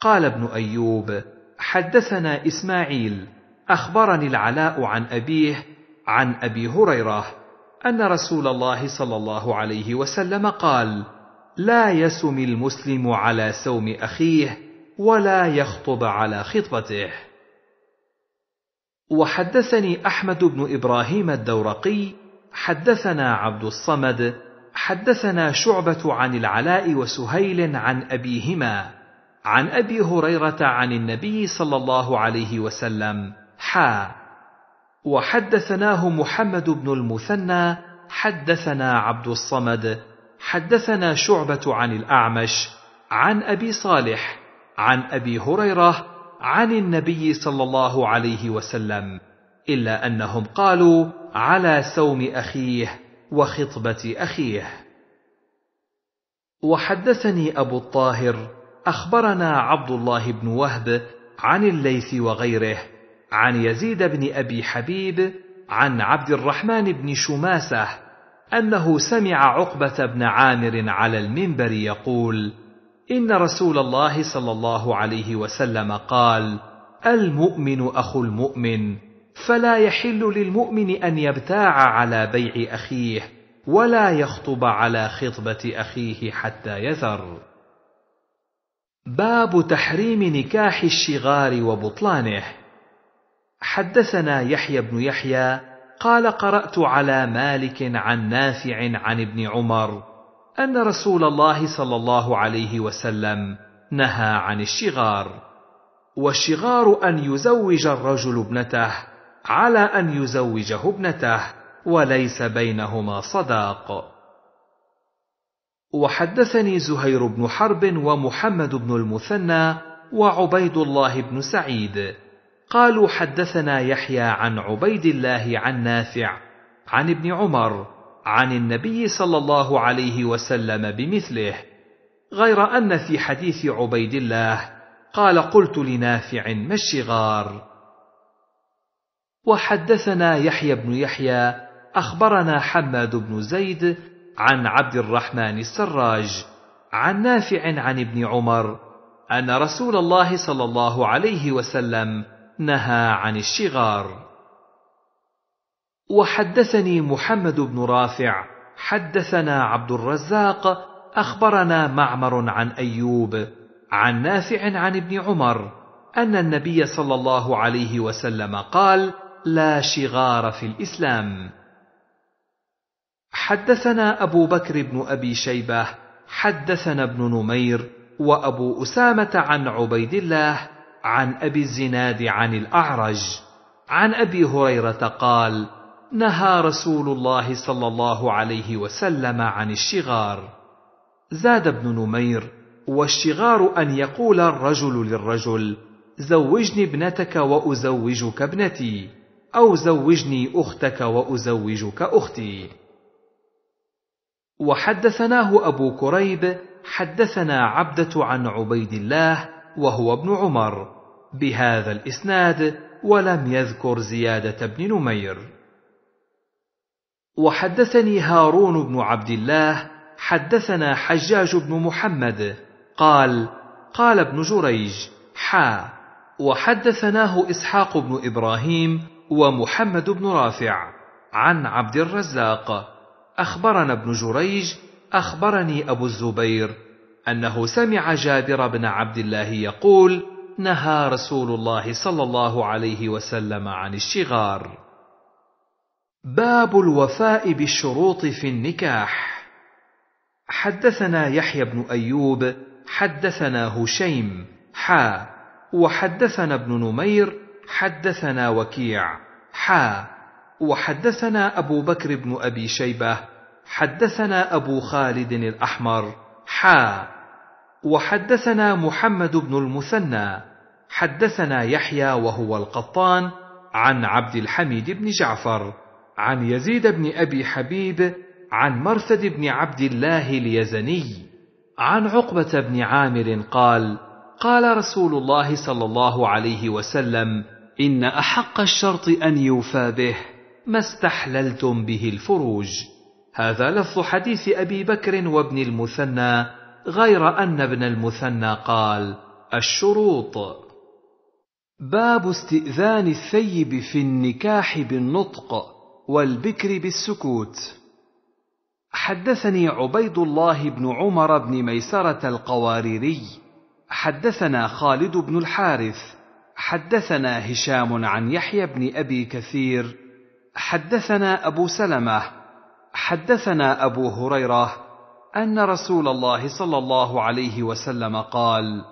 قال ابن ايوب حدثنا اسماعيل اخبرني العلاء عن ابيه عن ابي هريره ان رسول الله صلى الله عليه وسلم قال لا يسم المسلم على سوم اخيه ولا يخطب على خطبته وحدثني احمد بن ابراهيم الدورقي حدثنا عبد الصمد حدثنا شعبه عن العلاء وسهيل عن ابيهما عن ابي هريره عن النبي صلى الله عليه وسلم حا وحدثناه محمد بن المثنى حدثنا عبد الصمد حدثنا شعبة عن الأعمش عن أبي صالح عن أبي هريرة عن النبي صلى الله عليه وسلم إلا أنهم قالوا على سوم أخيه وخطبة أخيه وحدثني أبو الطاهر أخبرنا عبد الله بن وهب عن الليث وغيره عن يزيد بن أبي حبيب عن عبد الرحمن بن شماسة انه سمع عقبه بن عامر على المنبر يقول ان رسول الله صلى الله عليه وسلم قال المؤمن اخو المؤمن فلا يحل للمؤمن ان يبتاع على بيع اخيه ولا يخطب على خطبه اخيه حتى يذر باب تحريم نكاح الشغار وبطلانه حدثنا يحيى بن يحيى قال قرات على مالك عن نافع عن ابن عمر ان رسول الله صلى الله عليه وسلم نهى عن الشغار والشغار ان يزوج الرجل ابنته على ان يزوجه ابنته وليس بينهما صداق وحدثني زهير بن حرب ومحمد بن المثنى وعبيد الله بن سعيد قالوا حدثنا يحيى عن عبيد الله عن نافع عن ابن عمر عن النبي صلى الله عليه وسلم بمثله غير ان في حديث عبيد الله قال قلت لنافع ما الشغار وحدثنا يحيى بن يحيى اخبرنا حماد بن زيد عن عبد الرحمن السراج عن نافع عن ابن عمر ان رسول الله صلى الله عليه وسلم نهى عن الشغار وحدثني محمد بن رافع حدثنا عبد الرزاق اخبرنا معمر عن ايوب عن نافع عن ابن عمر ان النبي صلى الله عليه وسلم قال لا شغار في الاسلام حدثنا ابو بكر بن ابي شيبه حدثنا ابن نمير وابو اسامه عن عبيد الله عن أبي الزناد عن الأعرج عن أبي هريرة قال: نهى رسول الله صلى الله عليه وسلم عن الشغار. زاد ابن نمير: والشغار أن يقول الرجل للرجل: زوجني ابنتك وأزوجك ابنتي، أو زوجني أختك وأزوجك أختي. وحدثناه أبو كريب حدثنا عبدة عن عبيد الله وهو ابن عمر بهذا الاسناد ولم يذكر زياده بن نمير وحدثني هارون بن عبد الله حدثنا حجاج بن محمد قال قال ابن جريج حا وحدثناه اسحاق بن ابراهيم ومحمد بن رافع عن عبد الرزاق اخبرنا ابن جريج اخبرني ابو الزبير أنه سمع جابر بن عبد الله يقول: نهى رسول الله صلى الله عليه وسلم عن الشغار. باب الوفاء بالشروط في النكاح. حدثنا يحيى بن أيوب، حدثنا هشيم، حا، وحدثنا ابن نمير، حدثنا وكيع، حا، وحدثنا أبو بكر بن أبي شيبة، حدثنا أبو خالد الأحمر، حا وحدثنا محمد بن المثنى حدثنا يحيى وهو القطان عن عبد الحميد بن جعفر عن يزيد بن ابي حبيب عن مرثد بن عبد الله اليزني عن عقبه بن عامر قال قال رسول الله صلى الله عليه وسلم ان احق الشرط ان يوفى به ما استحللتم به الفروج هذا لفظ حديث ابي بكر وابن المثنى غير ان ابن المثنى قال الشروط باب استئذان الثيب في النكاح بالنطق والبكر بالسكوت حدثني عبيد الله بن عمر بن ميسره القواريري حدثنا خالد بن الحارث حدثنا هشام عن يحيى بن ابي كثير حدثنا ابو سلمه حدثنا ابو هريره ان رسول الله صلى الله عليه وسلم قال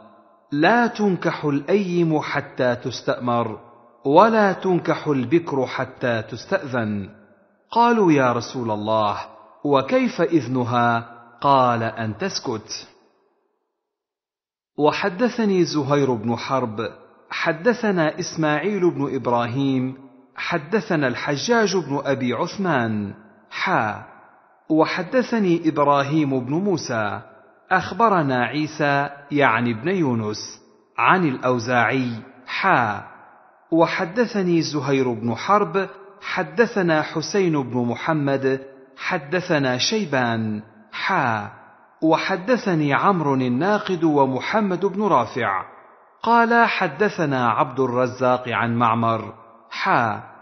لا تنكح الايم حتى تستامر ولا تنكح البكر حتى تستاذن قالوا يا رسول الله وكيف اذنها قال ان تسكت وحدثني زهير بن حرب حدثنا اسماعيل بن ابراهيم حدثنا الحجاج بن ابي عثمان حا وحدثني ابراهيم بن موسى اخبرنا عيسى يعني ابن يونس عن الاوزاعي حا وحدثني زهير بن حرب حدثنا حسين بن محمد حدثنا شيبان حا وحدثني عمرو الناقد ومحمد بن رافع قال حدثنا عبد الرزاق عن معمر حا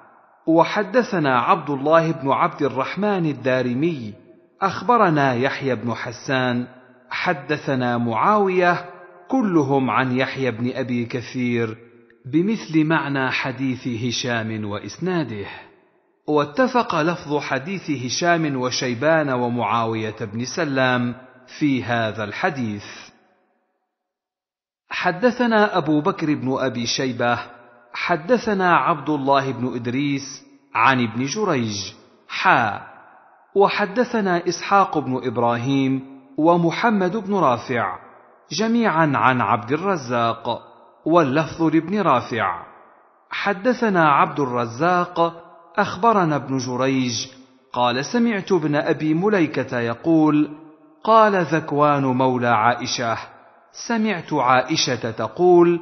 وحدثنا عبد الله بن عبد الرحمن الدارمي اخبرنا يحيى بن حسان حدثنا معاويه كلهم عن يحيى بن ابي كثير بمثل معنى حديث هشام واسناده واتفق لفظ حديث هشام وشيبان ومعاويه بن سلام في هذا الحديث حدثنا ابو بكر بن ابي شيبه حدثنا عبد الله بن إدريس عن ابن جريج حا وحدثنا إسحاق بن إبراهيم ومحمد بن رافع جميعا عن عبد الرزاق واللفظ لابن رافع حدثنا عبد الرزاق أخبرنا ابن جريج قال سمعت ابن أبي مليكة يقول قال ذكوان مولى عائشة سمعت عائشة تقول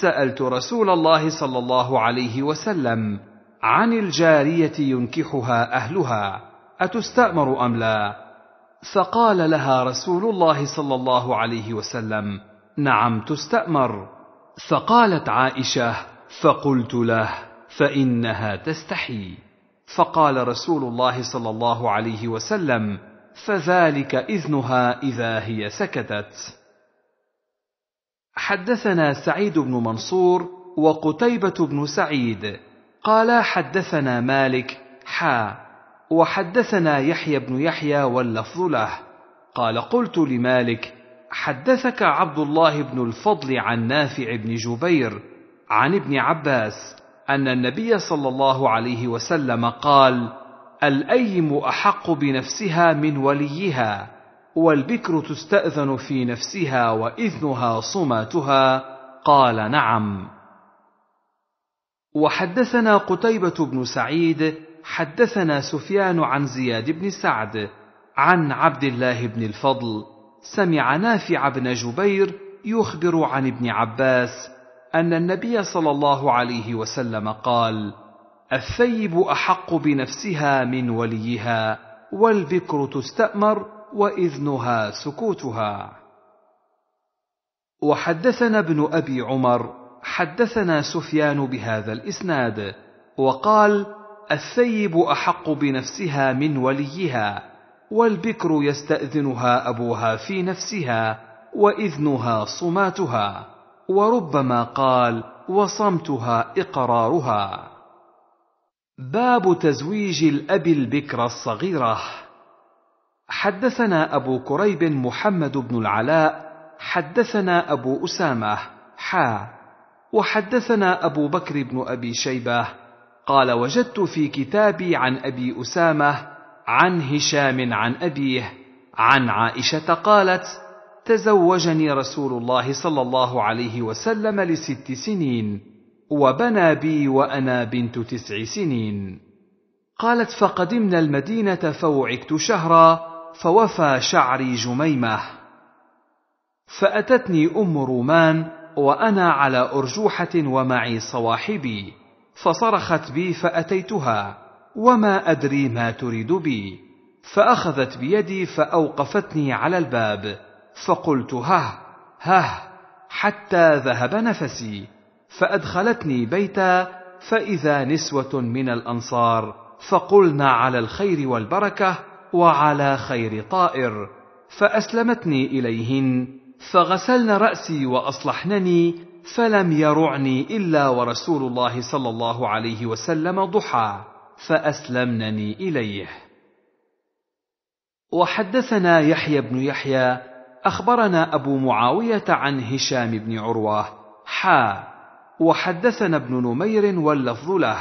سالت رسول الله صلى الله عليه وسلم عن الجاريه ينكحها اهلها اتستامر ام لا فقال لها رسول الله صلى الله عليه وسلم نعم تستامر فقالت عائشه فقلت له فانها تستحي فقال رسول الله صلى الله عليه وسلم فذلك اذنها اذا هي سكتت حدثنا سعيد بن منصور وقتيبة بن سعيد قالا حدثنا مالك حا وحدثنا يحيى بن يحيى واللفظ له قال قلت لمالك حدثك عبد الله بن الفضل عن نافع بن جبير عن ابن عباس ان النبي صلى الله عليه وسلم قال الايم احق بنفسها من وليها والبكر تستأذن في نفسها وإذنها صماتها قال نعم وحدثنا قتيبة بن سعيد حدثنا سفيان عن زياد بن سعد عن عبد الله بن الفضل سمع نافع بن جبير يخبر عن ابن عباس أن النبي صلى الله عليه وسلم قال: الثيب أحق بنفسها من وليها، والبكر تستأمر واذنها سكوتها وحدثنا ابن ابي عمر حدثنا سفيان بهذا الاسناد وقال الثيب احق بنفسها من وليها والبكر يستاذنها ابوها في نفسها واذنها صماتها وربما قال وصمتها اقرارها باب تزويج الاب البكر الصغيره حدثنا ابو كريب محمد بن العلاء حدثنا ابو اسامه حا وحدثنا ابو بكر بن ابي شيبه قال وجدت في كتابي عن ابي اسامه عن هشام عن ابيه عن عائشه قالت تزوجني رسول الله صلى الله عليه وسلم لست سنين وبنى بي وانا بنت تسع سنين قالت فقدمنا المدينه فوعكت شهرا فوفى شعري جميمه فاتتني ام رومان وانا على ارجوحه ومعي صواحبي فصرخت بي فاتيتها وما ادري ما تريد بي فاخذت بيدي فاوقفتني على الباب فقلت هه هه حتى ذهب نفسي فادخلتني بيتا فاذا نسوه من الانصار فقلنا على الخير والبركه وعلى خير طائر فاسلمتني اليهن فغسلن راسي واصلحنني فلم يرعني الا ورسول الله صلى الله عليه وسلم ضحى فاسلمنني اليه وحدثنا يحيى بن يحيى اخبرنا ابو معاويه عن هشام بن عروه حا وحدثنا ابن نمير واللفظ له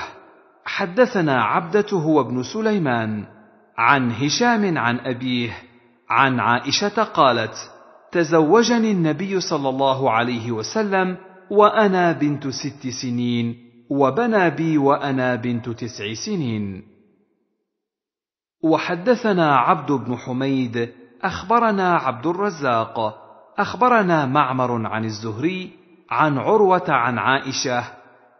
حدثنا عبده هو سليمان عن هشام عن أبيه عن عائشة قالت: تزوجني النبي صلى الله عليه وسلم وأنا بنت ست سنين، وبنى بي وأنا بنت تسع سنين. وحدثنا عبد بن حميد أخبرنا عبد الرزاق أخبرنا معمر عن الزهري عن عروة عن عائشة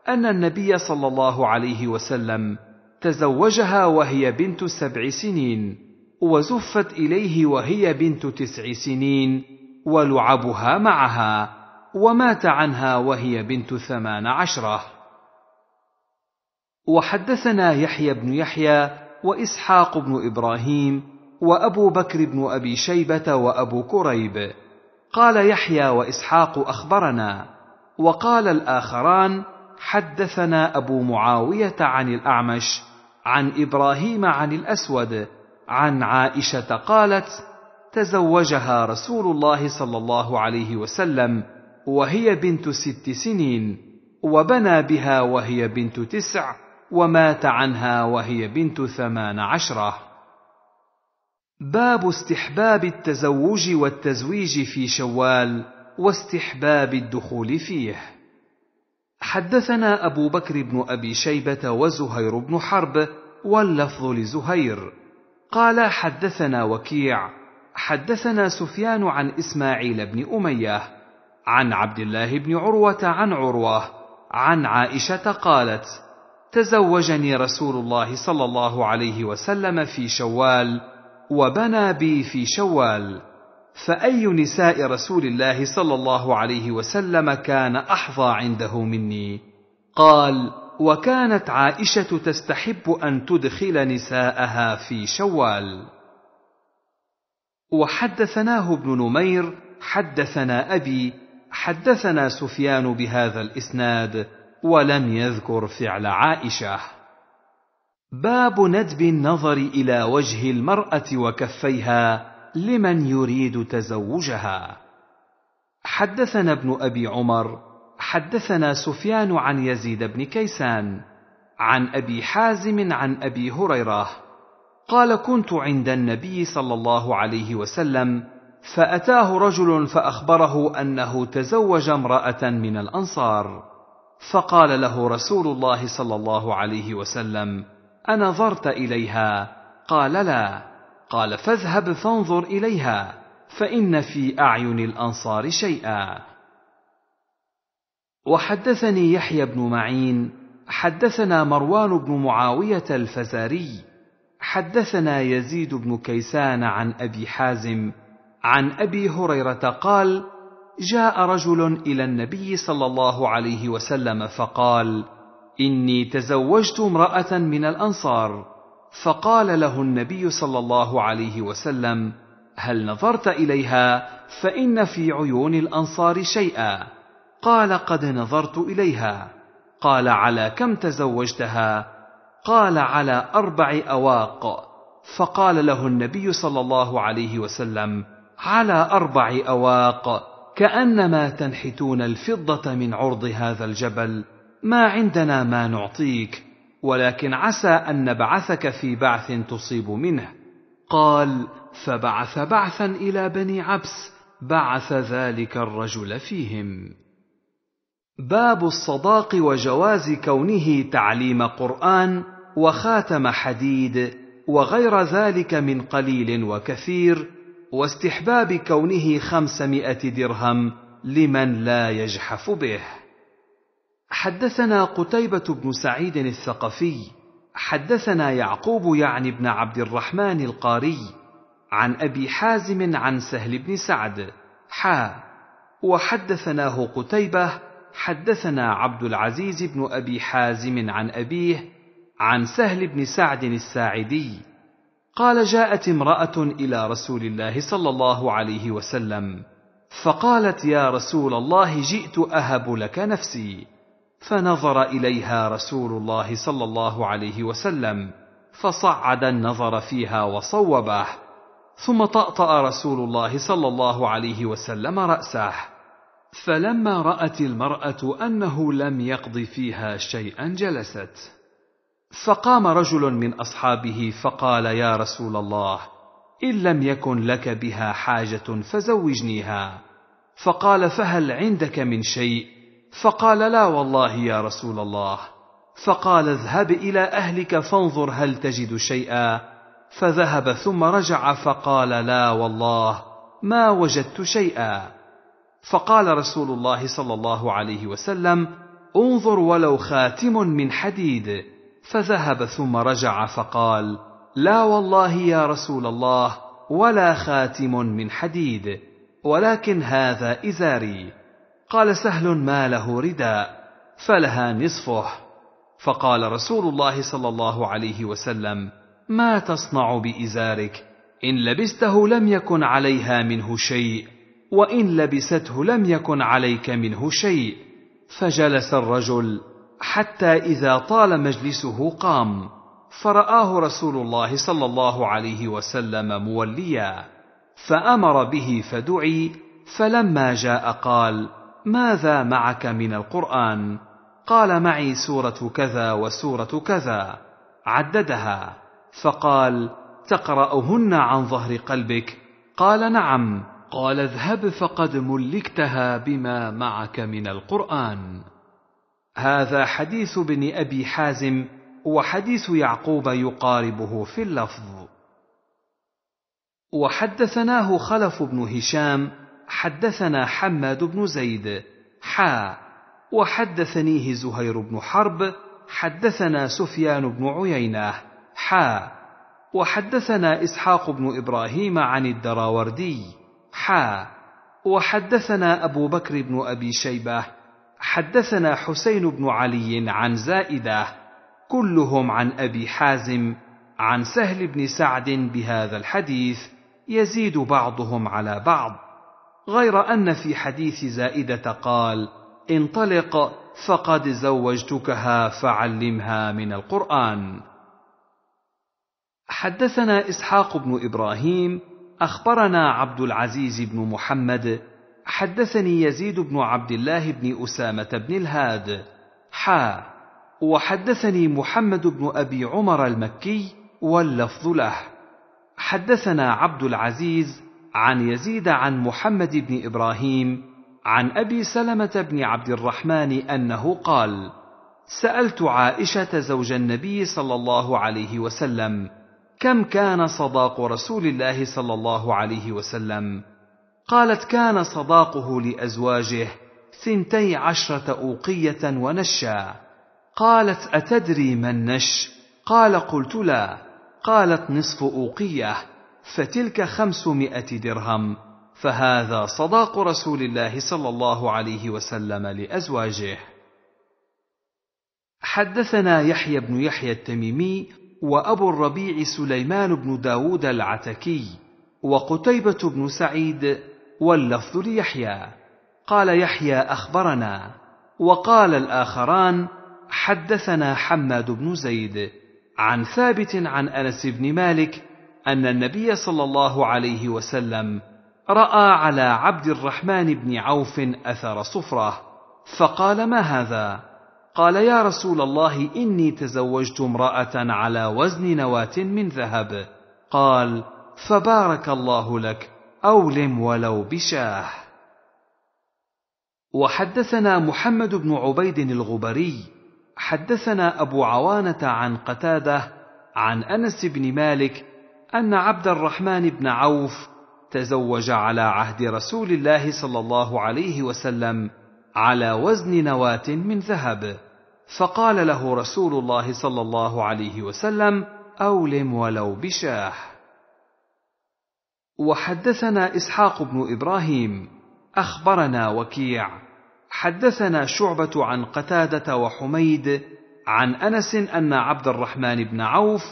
أن النبي صلى الله عليه وسلم تزوجها وهي بنت سبع سنين وزفت اليه وهي بنت تسع سنين ولعبها معها ومات عنها وهي بنت ثمان عشره وحدثنا يحيى بن يحيى واسحاق بن ابراهيم وابو بكر بن ابي شيبه وابو كريب قال يحيى واسحاق اخبرنا وقال الاخران حدثنا ابو معاويه عن الاعمش عن ابراهيم عن الاسود عن عائشه قالت تزوجها رسول الله صلى الله عليه وسلم وهي بنت ست سنين وبنى بها وهي بنت تسع ومات عنها وهي بنت ثمان عشره باب استحباب التزوج والتزويج في شوال واستحباب الدخول فيه حدثنا أبو بكر بن أبي شيبة وزهير بن حرب واللفظ لزهير قال حدثنا وكيع حدثنا سفيان عن إسماعيل بن أمية عن عبد الله بن عروة عن عروة عن عائشة قالت تزوجني رسول الله صلى الله عليه وسلم في شوال وبنى بي في شوال فأي نساء رسول الله صلى الله عليه وسلم كان أحظى عنده مني قال وكانت عائشة تستحب أن تدخل نساءها في شوال وحدثناه ابن نمير حدثنا أبي حدثنا سفيان بهذا الإسناد ولم يذكر فعل عائشة باب ندب النظر إلى وجه المرأة وكفيها لمن يريد تزوجها حدثنا ابن ابي عمر حدثنا سفيان عن يزيد بن كيسان عن ابي حازم عن ابي هريره قال كنت عند النبي صلى الله عليه وسلم فاتاه رجل فاخبره انه تزوج امراه من الانصار فقال له رسول الله صلى الله عليه وسلم انظرت اليها قال لا قال فاذهب فانظر اليها فان في اعين الانصار شيئا وحدثني يحيى بن معين حدثنا مروان بن معاويه الفزاري حدثنا يزيد بن كيسان عن ابي حازم عن ابي هريره قال جاء رجل الى النبي صلى الله عليه وسلم فقال اني تزوجت امراه من الانصار فقال له النبي صلى الله عليه وسلم هل نظرت اليها فان في عيون الانصار شيئا قال قد نظرت اليها قال على كم تزوجتها قال على اربع اواق فقال له النبي صلى الله عليه وسلم على اربع اواق كانما تنحتون الفضه من عرض هذا الجبل ما عندنا ما نعطيك ولكن عسى ان نبعثك في بعث تصيب منه قال فبعث بعثا الى بني عبس بعث ذلك الرجل فيهم باب الصداق وجواز كونه تعليم قران وخاتم حديد وغير ذلك من قليل وكثير واستحباب كونه خمسمائه درهم لمن لا يجحف به حدثنا قتيبة بن سعيد الثقفي حدثنا يعقوب يعني بن عبد الرحمن القاري عن أبي حازم عن سهل بن سعد حا وحدثناه قتيبة حدثنا عبد العزيز بن أبي حازم عن أبيه عن سهل بن سعد الساعدي قال جاءت امرأة إلى رسول الله صلى الله عليه وسلم فقالت يا رسول الله جئت أهب لك نفسي فنظر اليها رسول الله صلى الله عليه وسلم فصعد النظر فيها وصوبه ثم طاطا رسول الله صلى الله عليه وسلم راسه فلما رات المراه انه لم يقض فيها شيئا جلست فقام رجل من اصحابه فقال يا رسول الله ان لم يكن لك بها حاجه فزوجنيها فقال فهل عندك من شيء فقال لا والله يا رسول الله فقال اذهب الى اهلك فانظر هل تجد شيئا فذهب ثم رجع فقال لا والله ما وجدت شيئا فقال رسول الله صلى الله عليه وسلم انظر ولو خاتم من حديد فذهب ثم رجع فقال لا والله يا رسول الله ولا خاتم من حديد ولكن هذا ازاري قال سهل ما له رداء فلها نصفه فقال رسول الله صلى الله عليه وسلم ما تصنع بازارك ان لبسته لم يكن عليها منه شيء وان لبسته لم يكن عليك منه شيء فجلس الرجل حتى اذا طال مجلسه قام فراه رسول الله صلى الله عليه وسلم موليا فامر به فدعي فلما جاء قال ماذا معك من القران قال معي سوره كذا وسوره كذا عددها فقال تقراهن عن ظهر قلبك قال نعم قال اذهب فقد ملكتها بما معك من القران هذا حديث ابن ابي حازم وحديث يعقوب يقاربه في اللفظ وحدثناه خلف بن هشام حدثنا حماد بن زيد حا وحدثنيه زهير بن حرب حدثنا سفيان بن عيينه حا وحدثنا اسحاق بن ابراهيم عن الدراوردي حا وحدثنا ابو بكر بن ابي شيبه حدثنا حسين بن علي عن زائده كلهم عن ابي حازم عن سهل بن سعد بهذا الحديث يزيد بعضهم على بعض غير ان في حديث زائده قال انطلق فقد زوجتكها فعلمها من القران حدثنا اسحاق بن ابراهيم اخبرنا عبد العزيز بن محمد حدثني يزيد بن عبد الله بن اسامه بن الهاد حا وحدثني محمد بن ابي عمر المكي واللفظ له حدثنا عبد العزيز عن يزيد عن محمد بن ابراهيم عن ابي سلمه بن عبد الرحمن انه قال سالت عائشه زوج النبي صلى الله عليه وسلم كم كان صداق رسول الله صلى الله عليه وسلم قالت كان صداقه لازواجه ثنتي عشره اوقيه ونشا قالت اتدري من نش قال قلت لا قالت نصف اوقيه فتلك خمسمائة درهم فهذا صداق رسول الله صلى الله عليه وسلم لأزواجه حدثنا يحيى بن يحيى التميمي وأبو الربيع سليمان بن داود العتكي وقتيبة بن سعيد واللفظ ليحيى قال يحيى أخبرنا وقال الآخران حدثنا حماد بن زيد عن ثابت عن أنس بن مالك ان النبي صلى الله عليه وسلم راى على عبد الرحمن بن عوف اثر صفره فقال ما هذا قال يا رسول الله اني تزوجت امراه على وزن نواه من ذهب قال فبارك الله لك اولم ولو بشاه وحدثنا محمد بن عبيد الغبري حدثنا ابو عوانه عن قتاده عن انس بن مالك ان عبد الرحمن بن عوف تزوج على عهد رسول الله صلى الله عليه وسلم على وزن نواه من ذهب فقال له رسول الله صلى الله عليه وسلم اولم ولو بشاح وحدثنا اسحاق بن ابراهيم اخبرنا وكيع حدثنا شعبه عن قتاده وحميد عن انس ان عبد الرحمن بن عوف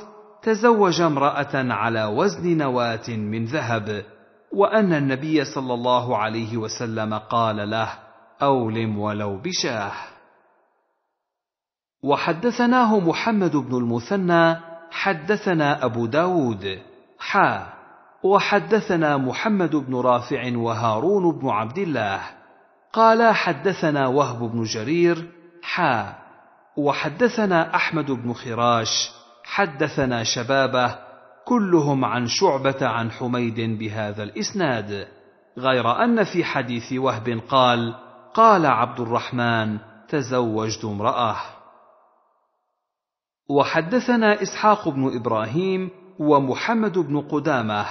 تزوج امراه على وزن نواه من ذهب وان النبي صلى الله عليه وسلم قال له اولم ولو بشاه وحدثناه محمد بن المثنى حدثنا ابو داود حا وحدثنا محمد بن رافع وهارون بن عبد الله قالا حدثنا وهب بن جرير حا وحدثنا احمد بن خراش حدثنا شبابه كلهم عن شعبة عن حميد بهذا الإسناد غير أن في حديث وهب قال قال عبد الرحمن تزوجت امرأة وحدثنا إسحاق بن إبراهيم ومحمد بن قدامة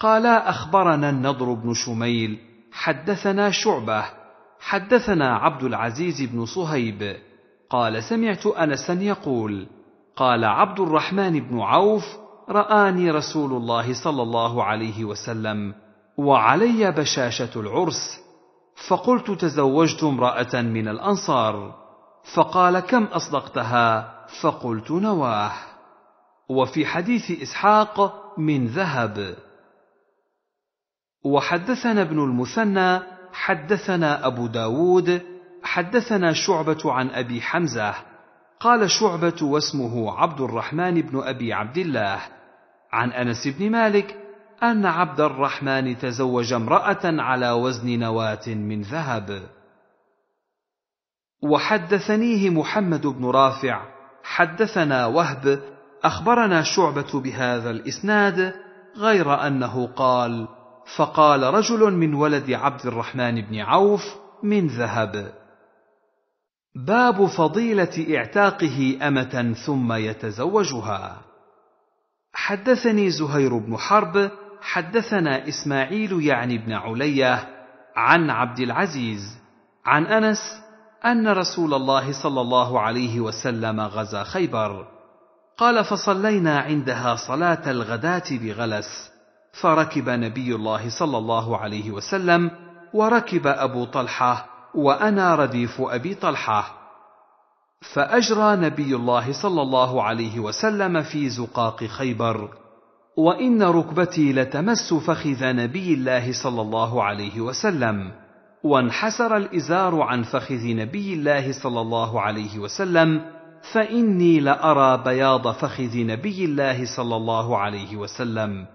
قالا أخبرنا النضر بن شميل حدثنا شعبة حدثنا عبد العزيز بن صهيب قال سمعت أنسا يقول: قال عبد الرحمن بن عوف رآني رسول الله صلى الله عليه وسلم وعلي بشاشة العرس فقلت تزوجت امرأة من الأنصار فقال كم أصدقتها فقلت نواه وفي حديث إسحاق من ذهب وحدثنا ابن المثنى حدثنا أبو داود حدثنا شعبة عن أبي حمزة قال شعبة واسمه عبد الرحمن بن أبي عبد الله عن أنس بن مالك أن عبد الرحمن تزوج امرأة على وزن نواة من ذهب. وحدثنيه محمد بن رافع حدثنا وهب أخبرنا شعبة بهذا الإسناد غير أنه قال: فقال رجل من ولد عبد الرحمن بن عوف من ذهب. باب فضيلة اعتاقه أمة ثم يتزوجها. حدثني زهير بن حرب، حدثنا إسماعيل يعني بن علية، عن عبد العزيز، عن أنس أن رسول الله صلى الله عليه وسلم غزا خيبر. قال فصلينا عندها صلاة الغداة بغلس، فركب نبي الله صلى الله عليه وسلم، وركب أبو طلحة، وانا رديف ابي طلحه فاجرى نبي الله صلى الله عليه وسلم في زقاق خيبر وان ركبتي لتمس فخذ نبي الله صلى الله عليه وسلم وانحسر الازار عن فخذ نبي الله صلى الله عليه وسلم فاني لارى بياض فخذ نبي الله صلى الله عليه وسلم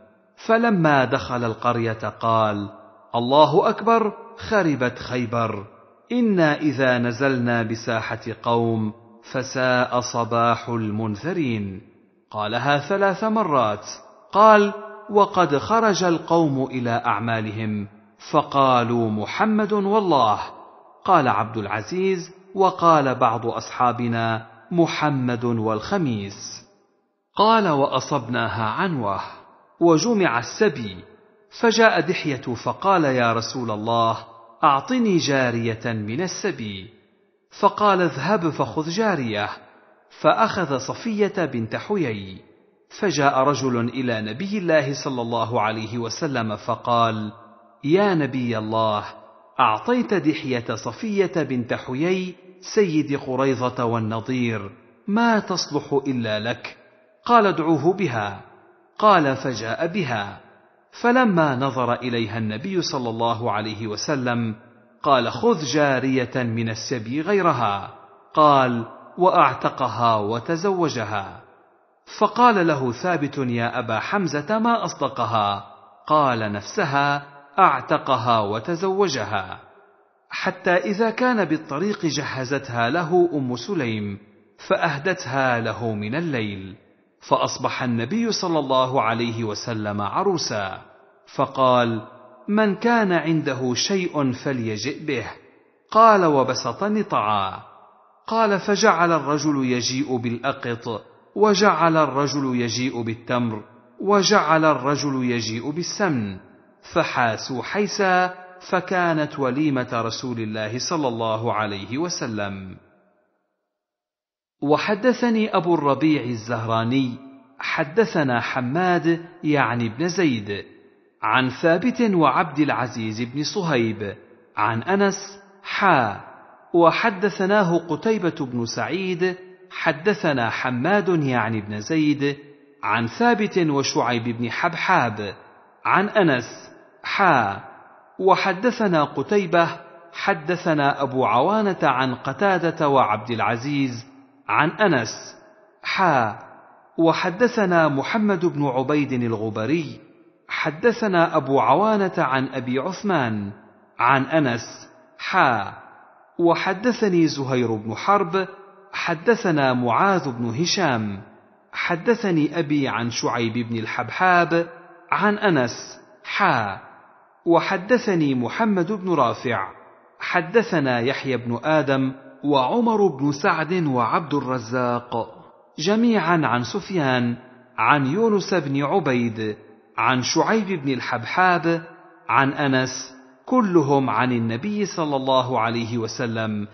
فلما دخل القريه قال الله اكبر خربت خيبر انا اذا نزلنا بساحه قوم فساء صباح المنذرين قالها ثلاث مرات قال وقد خرج القوم الى اعمالهم فقالوا محمد والله قال عبد العزيز وقال بعض اصحابنا محمد والخميس قال واصبناها عنوه وجمع السبي فجاء دحيه فقال يا رسول الله أعطني جارية من السبي فقال اذهب فخذ جارية فأخذ صفية بنت حيي فجاء رجل إلى نبي الله صلى الله عليه وسلم فقال يا نبي الله أعطيت دحية صفية بنت حيي سيد قريظة والنضير ما تصلح إلا لك قال ادعوه بها قال فجاء بها فلما نظر اليها النبي صلى الله عليه وسلم قال خذ جاريه من السبي غيرها قال واعتقها وتزوجها فقال له ثابت يا ابا حمزه ما اصدقها قال نفسها اعتقها وتزوجها حتى اذا كان بالطريق جهزتها له ام سليم فاهدتها له من الليل فاصبح النبي صلى الله عليه وسلم عروسا فقال من كان عنده شيء فليجئ به قال وبسط نطعا قال فجعل الرجل يجيء بالاقط وجعل الرجل يجيء بالتمر وجعل الرجل يجيء بالسمن فحاسوا حيسا فكانت وليمه رسول الله صلى الله عليه وسلم وحدثني ابو الربيع الزهراني حدثنا حماد يعني ابن زيد عن ثابت وعبد العزيز بن صهيب عن انس حا وحدثناه قتيبه بن سعيد حدثنا حماد يعني بن زيد عن ثابت وشعيب بن حبحاب عن انس حا وحدثنا قتيبه حدثنا ابو عوانه عن قتاده وعبد العزيز عن انس حا وحدثنا محمد بن عبيد الغبري حدثنا أبو عوانة عن أبي عثمان عن أنس حا وحدثني زهير بن حرب حدثنا معاذ بن هشام حدثني أبي عن شعيب بن الحبحاب عن أنس حا وحدثني محمد بن رافع حدثنا يحيى بن آدم وعمر بن سعد وعبد الرزاق جميعا عن سفيان عن يونس بن عبيد عن شعيب بن الحبحاب عن انس كلهم عن النبي صلى الله عليه وسلم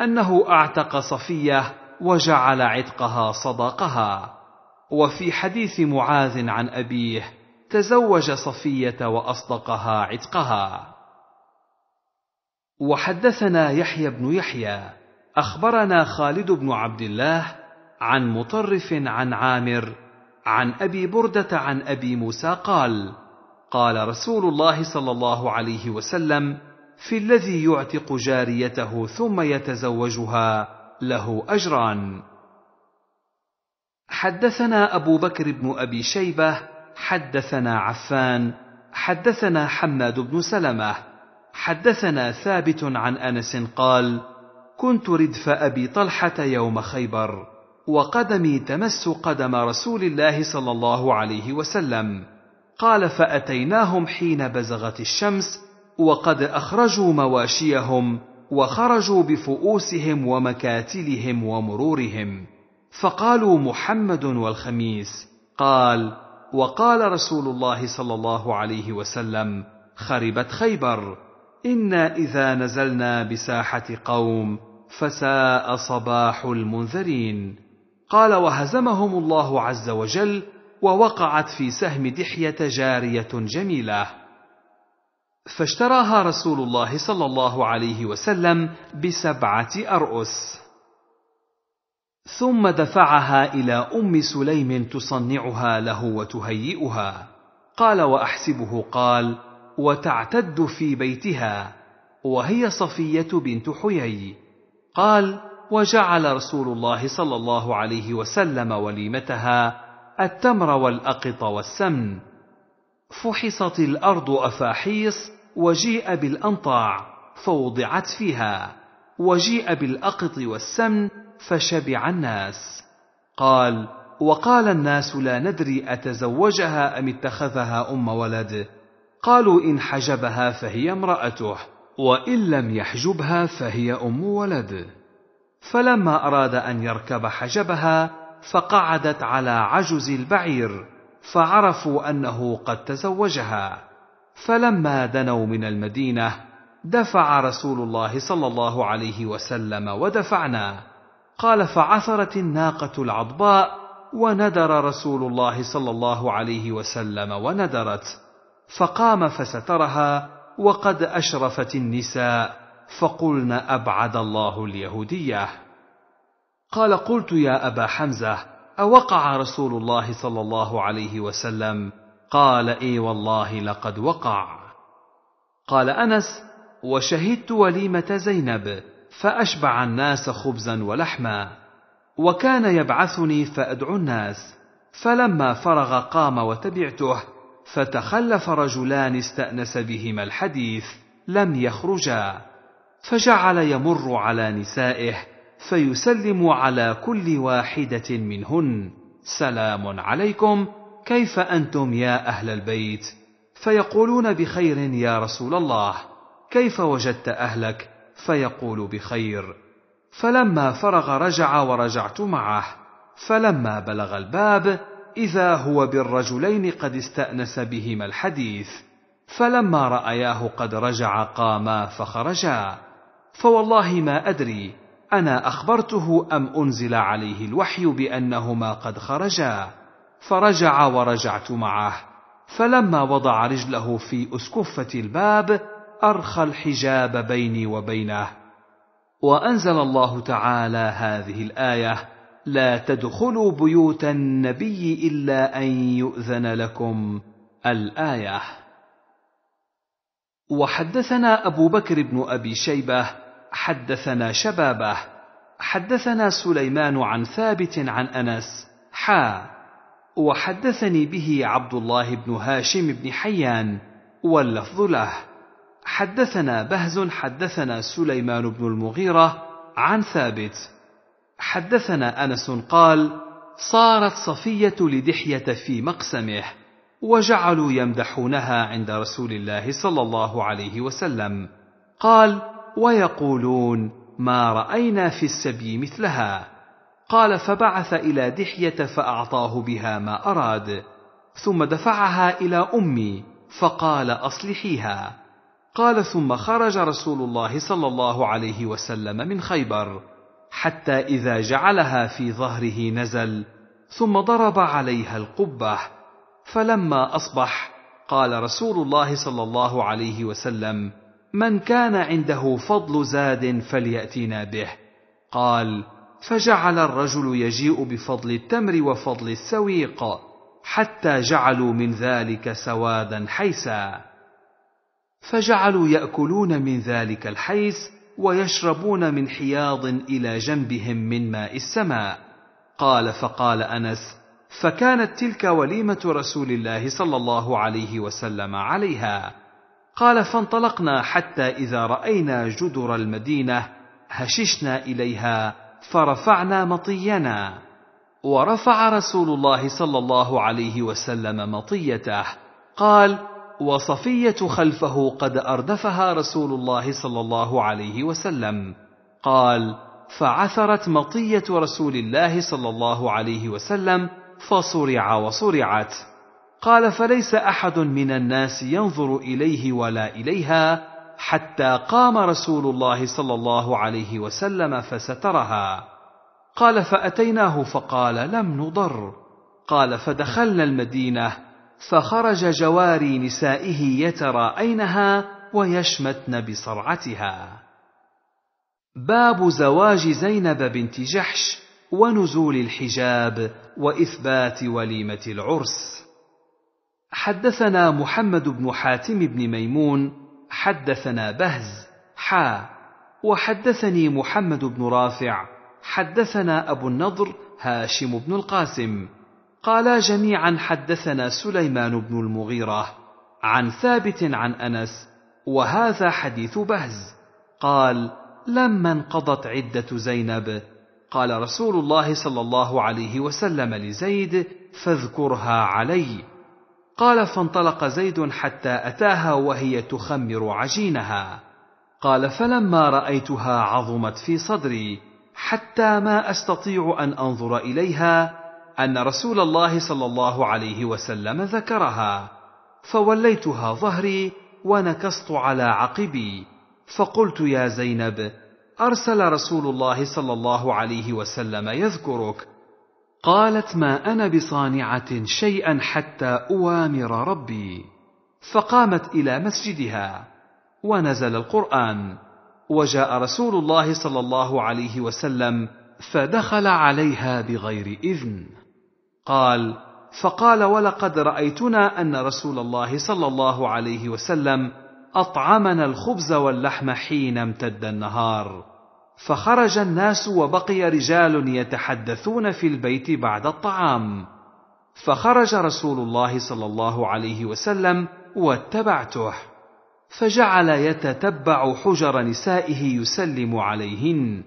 انه اعتق صفيه وجعل عتقها صداقها وفي حديث معاذ عن ابيه تزوج صفيه واصدقها عتقها وحدثنا يحيى بن يحيى اخبرنا خالد بن عبد الله عن مطرف عن عامر عن ابي برده عن ابي موسى قال قال رسول الله صلى الله عليه وسلم في الذي يعتق جاريته ثم يتزوجها له اجران حدثنا ابو بكر بن ابي شيبه حدثنا عفان حدثنا حماد بن سلمه حدثنا ثابت عن انس قال كنت ردف ابي طلحه يوم خيبر وقدمي تمس قدم رسول الله صلى الله عليه وسلم قال فاتيناهم حين بزغت الشمس وقد اخرجوا مواشيهم وخرجوا بفؤوسهم ومكاتلهم ومرورهم فقالوا محمد والخميس قال وقال رسول الله صلى الله عليه وسلم خربت خيبر انا اذا نزلنا بساحه قوم فساء صباح المنذرين قال وهزمهم الله عز وجل ووقعت في سهم دحيه جاريه جميله فاشتراها رسول الله صلى الله عليه وسلم بسبعه ارؤس ثم دفعها الى ام سليم تصنعها له وتهيئها قال واحسبه قال وتعتد في بيتها وهي صفيه بنت حيي قال وجعل رسول الله صلى الله عليه وسلم وليمتها التمر والاقط والسمن فحصت الارض افاحيص وجيء بالانطاع فوضعت فيها وجيء بالاقط والسمن فشبع الناس قال وقال الناس لا ندري اتزوجها ام اتخذها ام ولد قالوا ان حجبها فهي امراته وان لم يحجبها فهي ام ولد فلما أراد أن يركب حجبها فقعدت على عجز البعير فعرفوا أنه قد تزوجها فلما دنوا من المدينة دفع رسول الله صلى الله عليه وسلم ودفعنا قال فعثرت الناقة العضباء وندر رسول الله صلى الله عليه وسلم وندرت فقام فسترها وقد أشرفت النساء فقلنا أبعد الله اليهودية قال قلت يا أبا حمزة أوقع رسول الله صلى الله عليه وسلم قال إي والله لقد وقع قال أنس وشهدت وليمة زينب فأشبع الناس خبزا ولحما وكان يبعثني فأدعو الناس فلما فرغ قام وتبعته فتخلف رجلان استأنس بهما الحديث لم يخرجا فجعل يمر على نسائه فيسلم على كل واحده منهن سلام عليكم كيف انتم يا اهل البيت فيقولون بخير يا رسول الله كيف وجدت اهلك فيقول بخير فلما فرغ رجع ورجعت معه فلما بلغ الباب اذا هو بالرجلين قد استانس بهما الحديث فلما راياه قد رجع قاما فخرجا فوالله ما ادري انا اخبرته ام انزل عليه الوحي بانهما قد خرجا فرجع ورجعت معه فلما وضع رجله في اسكفه الباب ارخى الحجاب بيني وبينه وانزل الله تعالى هذه الايه لا تدخلوا بيوت النبي الا ان يؤذن لكم الايه وحدثنا ابو بكر بن ابي شيبه حدثنا شبابه حدثنا سليمان عن ثابت عن انس حا وحدثني به عبد الله بن هاشم بن حيان واللفظ له حدثنا بهز حدثنا سليمان بن المغيره عن ثابت حدثنا انس قال صارت صفيه لدحيه في مقسمه وجعلوا يمدحونها عند رسول الله صلى الله عليه وسلم قال ويقولون ما راينا في السبي مثلها قال فبعث الى دحيه فاعطاه بها ما اراد ثم دفعها الى امي فقال اصلحيها قال ثم خرج رسول الله صلى الله عليه وسلم من خيبر حتى اذا جعلها في ظهره نزل ثم ضرب عليها القبه فلما اصبح قال رسول الله صلى الله عليه وسلم من كان عنده فضل زاد فلياتينا به قال فجعل الرجل يجيء بفضل التمر وفضل السويق حتى جعلوا من ذلك سوادا حيسا فجعلوا ياكلون من ذلك الحيس ويشربون من حياض الى جنبهم من ماء السماء قال فقال انس فكانت تلك وليمه رسول الله صلى الله عليه وسلم عليها قال فانطلقنا حتى اذا راينا جدر المدينه هششنا اليها فرفعنا مطينا ورفع رسول الله صلى الله عليه وسلم مطيته قال وصفيه خلفه قد اردفها رسول الله صلى الله عليه وسلم قال فعثرت مطيه رسول الله صلى الله عليه وسلم فصرع وصرعت قال فليس احد من الناس ينظر اليه ولا اليها حتى قام رسول الله صلى الله عليه وسلم فسترها قال فاتيناه فقال لم نضر قال فدخلنا المدينه فخرج جواري نسائه يتراءينها ويشمتن بصرعتها باب زواج زينب بنت جحش ونزول الحجاب واثبات وليمه العرس حدثنا محمد بن حاتم بن ميمون حدثنا بهز حا وحدثني محمد بن رافع حدثنا ابو النضر هاشم بن القاسم قالا جميعا حدثنا سليمان بن المغيره عن ثابت عن انس وهذا حديث بهز قال لما انقضت عده زينب قال رسول الله صلى الله عليه وسلم لزيد فاذكرها علي قال فانطلق زيد حتى اتاها وهي تخمر عجينها قال فلما رايتها عظمت في صدري حتى ما استطيع ان انظر اليها ان رسول الله صلى الله عليه وسلم ذكرها فوليتها ظهري ونكصت على عقبي فقلت يا زينب ارسل رسول الله صلى الله عليه وسلم يذكرك قالت ما انا بصانعه شيئا حتى اوامر ربي فقامت الى مسجدها ونزل القران وجاء رسول الله صلى الله عليه وسلم فدخل عليها بغير اذن قال فقال ولقد رايتنا ان رسول الله صلى الله عليه وسلم اطعمنا الخبز واللحم حين امتد النهار فخرج الناس وبقي رجال يتحدثون في البيت بعد الطعام فخرج رسول الله صلى الله عليه وسلم واتبعته فجعل يتتبع حجر نسائه يسلم عليهن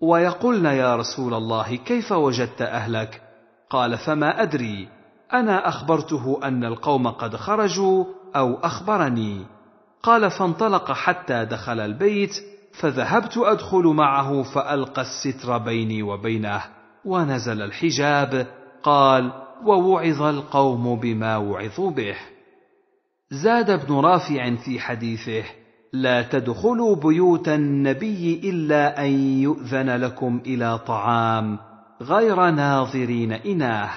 ويقولن يا رسول الله كيف وجدت اهلك قال فما ادري انا اخبرته ان القوم قد خرجوا او اخبرني قال فانطلق حتى دخل البيت فذهبت أدخل معه فألقى الستر بيني وبينه ونزل الحجاب قال ووعظ القوم بما وعظوا به زاد ابن رافع في حديثه لا تدخلوا بيوت النبي الا ان يؤذن لكم الى طعام غير ناظرين اناه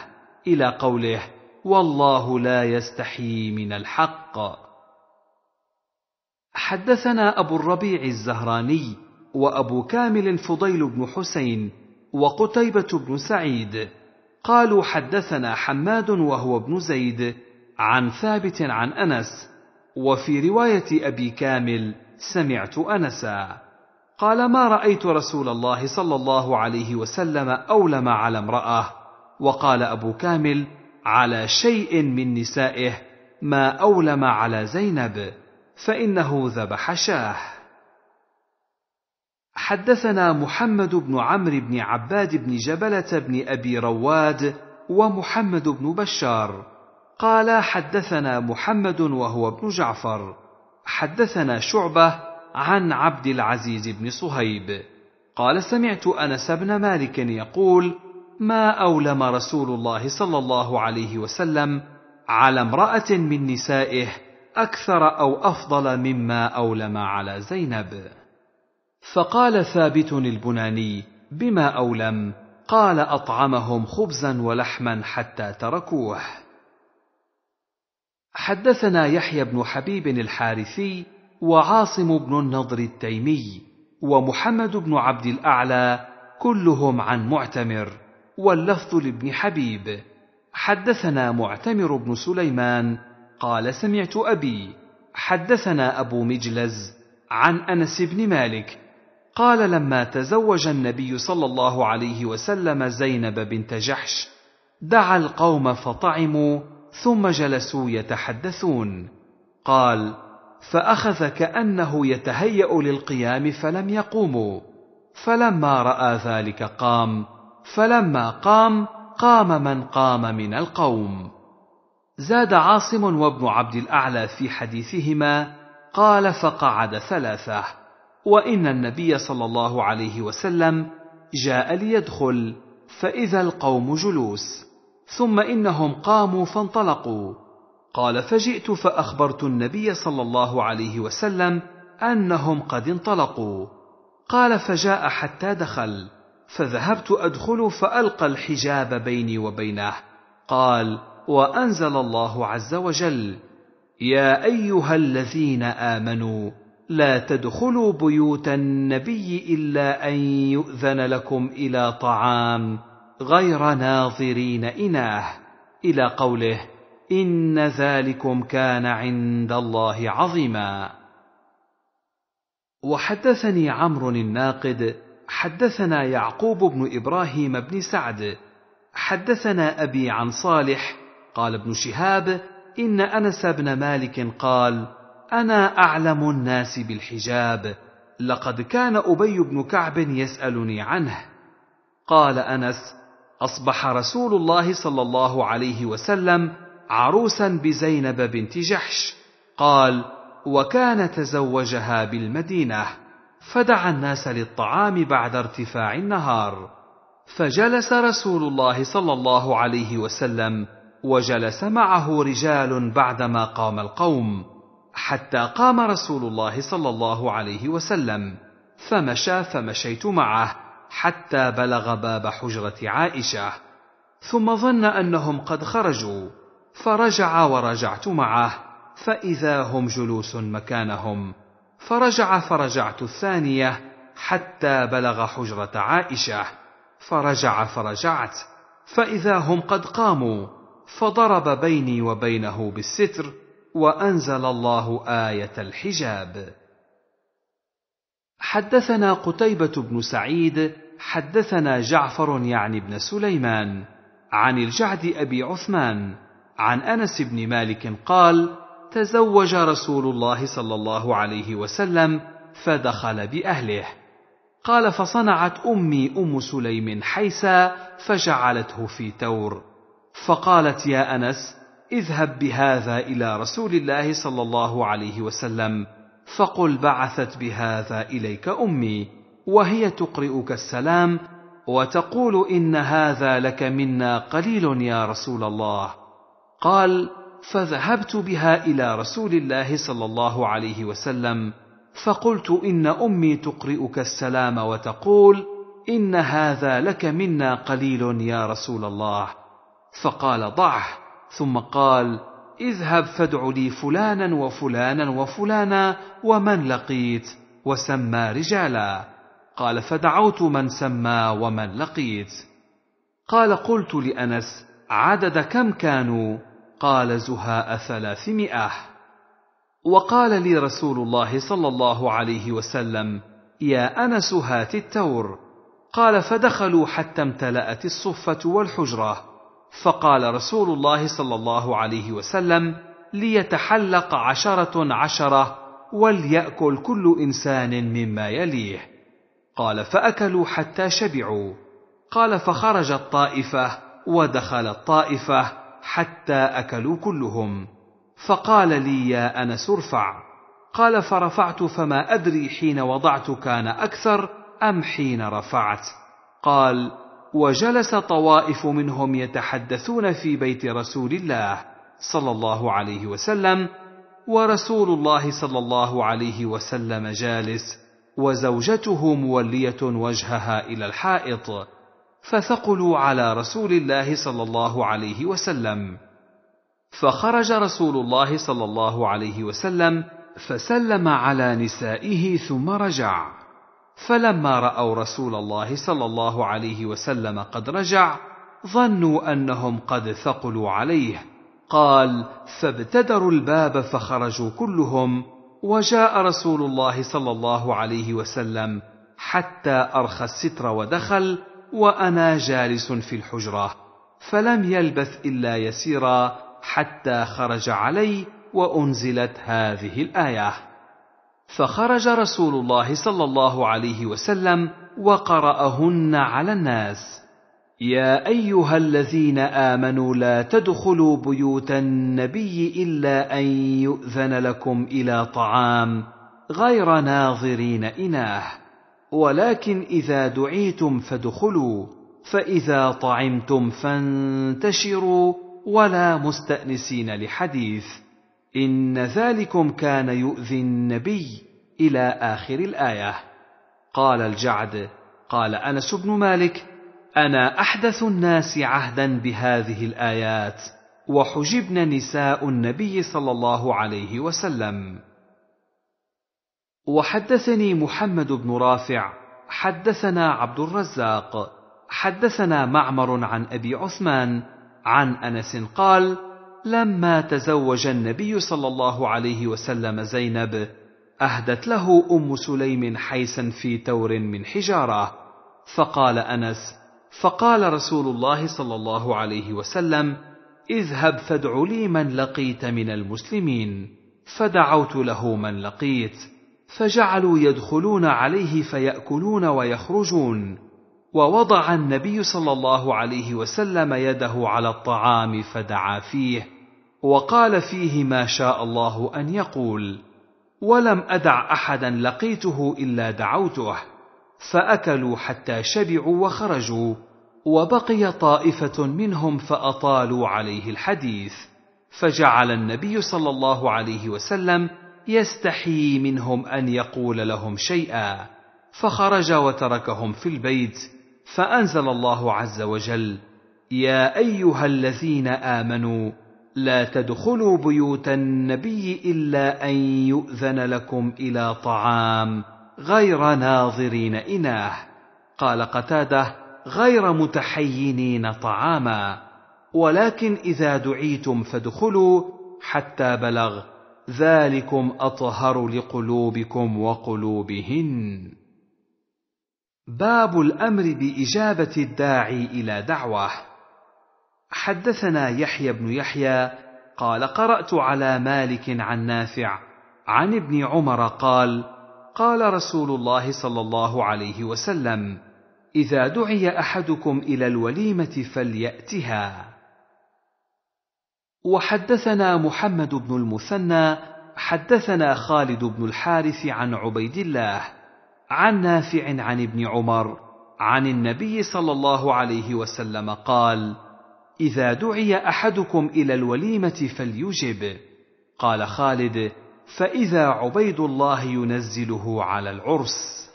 الى قوله والله لا يستحي من الحق حدثنا ابو الربيع الزهراني وابو كامل الفضيل بن حسين وقتيبه بن سعيد قالوا حدثنا حماد وهو ابن زيد عن ثابت عن انس وفي روايه ابي كامل سمعت انسا قال ما رايت رسول الله صلى الله عليه وسلم اولم على امراه وقال ابو كامل على شيء من نسائه ما اولم على زينب فانه ذبح شاه حدثنا محمد بن عمرو بن عباد بن جبله بن ابي رواد ومحمد بن بشار قال حدثنا محمد وهو ابن جعفر حدثنا شعبه عن عبد العزيز بن صهيب قال سمعت انس بن مالك يقول ما اولم رسول الله صلى الله عليه وسلم على امراه من نسائه اكثر او افضل مما اولم على زينب فقال ثابت البناني بما اولم قال اطعمهم خبزا ولحما حتى تركوه حدثنا يحيى بن حبيب الحارثي وعاصم بن النضر التيمي ومحمد بن عبد الاعلى كلهم عن معتمر واللفظ لابن حبيب حدثنا معتمر بن سليمان قال سمعت أبي حدثنا أبو مجلز عن أنس بن مالك قال لما تزوج النبي صلى الله عليه وسلم زينب بنت جحش دعا القوم فطعموا ثم جلسوا يتحدثون قال فاخذ كانه يتهيا للقيام فلم يقوموا فلما راى ذلك قام فلما قام قام من قام من القوم زاد عاصم وابن عبد الاعلى في حديثهما قال فقعد ثلاثه وان النبي صلى الله عليه وسلم جاء ليدخل فاذا القوم جلوس ثم انهم قاموا فانطلقوا قال فجئت فاخبرت النبي صلى الله عليه وسلم انهم قد انطلقوا قال فجاء حتى دخل فذهبت ادخل فالقى الحجاب بيني وبينه قال وانزل الله عز وجل يا ايها الذين امنوا لا تدخلوا بيوت النبي الا ان يؤذن لكم الى طعام غير ناظرين اناه الى قوله ان ذلكم كان عند الله عظيما وحدثني عمرو الناقد حدثنا يعقوب بن ابراهيم بن سعد حدثنا ابي عن صالح قال ابن شهاب ان انس بن مالك قال انا اعلم الناس بالحجاب لقد كان ابي بن كعب يسالني عنه قال انس اصبح رسول الله صلى الله عليه وسلم عروسا بزينب بنت جحش قال وكان تزوجها بالمدينه فدعا الناس للطعام بعد ارتفاع النهار فجلس رسول الله صلى الله عليه وسلم وجلس معه رجال بعدما قام القوم حتى قام رسول الله صلى الله عليه وسلم فمشى فمشيت معه حتى بلغ باب حجره عائشه ثم ظن انهم قد خرجوا فرجع ورجعت معه فاذا هم جلوس مكانهم فرجع فرجعت الثانيه حتى بلغ حجره عائشه فرجع فرجعت فاذا هم قد قاموا فضرب بيني وبينه بالستر وانزل الله ايه الحجاب حدثنا قتيبه بن سعيد حدثنا جعفر يعني بن سليمان عن الجعد ابي عثمان عن انس بن مالك قال تزوج رسول الله صلى الله عليه وسلم فدخل باهله قال فصنعت امي ام سليم حيسا فجعلته في تور فقالت يا انس اذهب بهذا الى رسول الله صلى الله عليه وسلم فقل بعثت بهذا اليك امي وهي تقرئك السلام وتقول ان هذا لك منا قليل يا رسول الله قال فذهبت بها الى رسول الله صلى الله عليه وسلم فقلت ان امي تقرئك السلام وتقول ان هذا لك منا قليل يا رسول الله فقال ضعه ثم قال اذهب فادع لي فلانا وفلانا وفلانا ومن لقيت وسمى رجالا قال فدعوت من سمى ومن لقيت قال قلت لانس عدد كم كانوا قال زهاء ثلاثمائه وقال لي رسول الله صلى الله عليه وسلم يا انس هات التور قال فدخلوا حتى امتلات الصفه والحجره فقال رسول الله صلى الله عليه وسلم ليتحلق عشره عشره ولياكل كل انسان مما يليه قال فاكلوا حتى شبعوا قال فخرج الطائفه ودخل الطائفه حتى اكلوا كلهم فقال لي يا انس ارفع قال فرفعت فما ادري حين وضعت كان اكثر ام حين رفعت قال وجلس طوائف منهم يتحدثون في بيت رسول الله صلى الله عليه وسلم ورسول الله صلى الله عليه وسلم جالس وزوجته موليه وجهها الى الحائط فثقلوا على رسول الله صلى الله عليه وسلم فخرج رسول الله صلى الله عليه وسلم فسلم على نسائه ثم رجع فلما راوا رسول الله صلى الله عليه وسلم قد رجع ظنوا انهم قد ثقلوا عليه قال فابتدروا الباب فخرجوا كلهم وجاء رسول الله صلى الله عليه وسلم حتى ارخى الستر ودخل وانا جالس في الحجره فلم يلبث الا يسيرا حتى خرج علي وانزلت هذه الايه فخرج رسول الله صلى الله عليه وسلم وقرأهن على الناس يا ايها الذين امنوا لا تدخلوا بيوت النبي الا ان يؤذن لكم الى طعام غير ناظرين اناه ولكن اذا دعيتم فادخلوا فاذا طعمتم فانتشروا ولا مستانسين لحديث ان ذلكم كان يؤذي النبي الى اخر الايه قال الجعد قال انس بن مالك انا احدث الناس عهدا بهذه الايات وحجبن نساء النبي صلى الله عليه وسلم وحدثني محمد بن رافع حدثنا عبد الرزاق حدثنا معمر عن ابي عثمان عن انس قال لما تزوج النبي صلى الله عليه وسلم زينب اهدت له ام سليم حيسا في تور من حجاره فقال انس فقال رسول الله صلى الله عليه وسلم اذهب فادع لي من لقيت من المسلمين فدعوت له من لقيت فجعلوا يدخلون عليه فياكلون ويخرجون ووضع النبي صلى الله عليه وسلم يده على الطعام فدعا فيه وقال فيه ما شاء الله ان يقول ولم ادع احدا لقيته الا دعوته فاكلوا حتى شبعوا وخرجوا وبقي طائفه منهم فاطالوا عليه الحديث فجعل النبي صلى الله عليه وسلم يستحيي منهم ان يقول لهم شيئا فخرج وتركهم في البيت فانزل الله عز وجل يا ايها الذين امنوا لا تدخلوا بيوت النبي الا ان يؤذن لكم الى طعام غير ناظرين اناه قال قتاده غير متحينين طعاما ولكن اذا دعيتم فادخلوا حتى بلغ ذلكم اطهر لقلوبكم وقلوبهن باب الامر باجابه الداعي الى دعوه حدثنا يحيى بن يحيى قال قرات على مالك عن نافع عن ابن عمر قال قال رسول الله صلى الله عليه وسلم اذا دعي احدكم الى الوليمه فلياتها وحدثنا محمد بن المثنى حدثنا خالد بن الحارث عن عبيد الله عن نافع عن ابن عمر عن النبي صلى الله عليه وسلم قال اذا دعي احدكم الى الوليمه فليجب قال خالد فاذا عبيد الله ينزله على العرس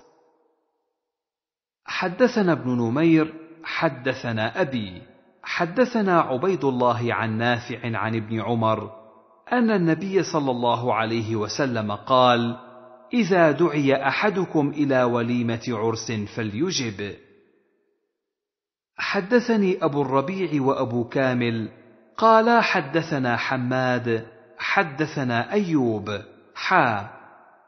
حدثنا ابن نمير حدثنا ابي حدثنا عبيد الله عن نافع عن ابن عمر ان النبي صلى الله عليه وسلم قال اذا دعي احدكم الى وليمه عرس فليجب حدثني ابو الربيع وابو كامل قالا حدثنا حماد حدثنا ايوب حا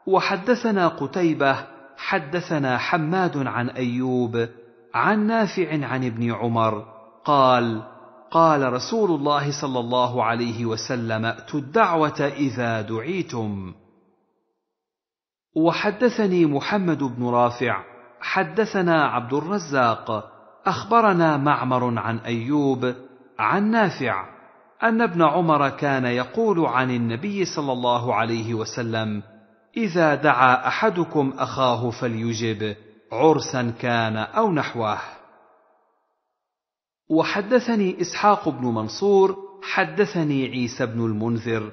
وحدثنا قتيبه حدثنا حماد عن ايوب عن نافع عن ابن عمر قال قال رسول الله صلى الله عليه وسلم ائتوا الدعوه اذا دعيتم وحدثني محمد بن رافع حدثنا عبد الرزاق اخبرنا معمر عن ايوب عن نافع ان ابن عمر كان يقول عن النبي صلى الله عليه وسلم اذا دعا احدكم اخاه فليجب عرسا كان او نحوه وحدثني اسحاق بن منصور حدثني عيسى بن المنذر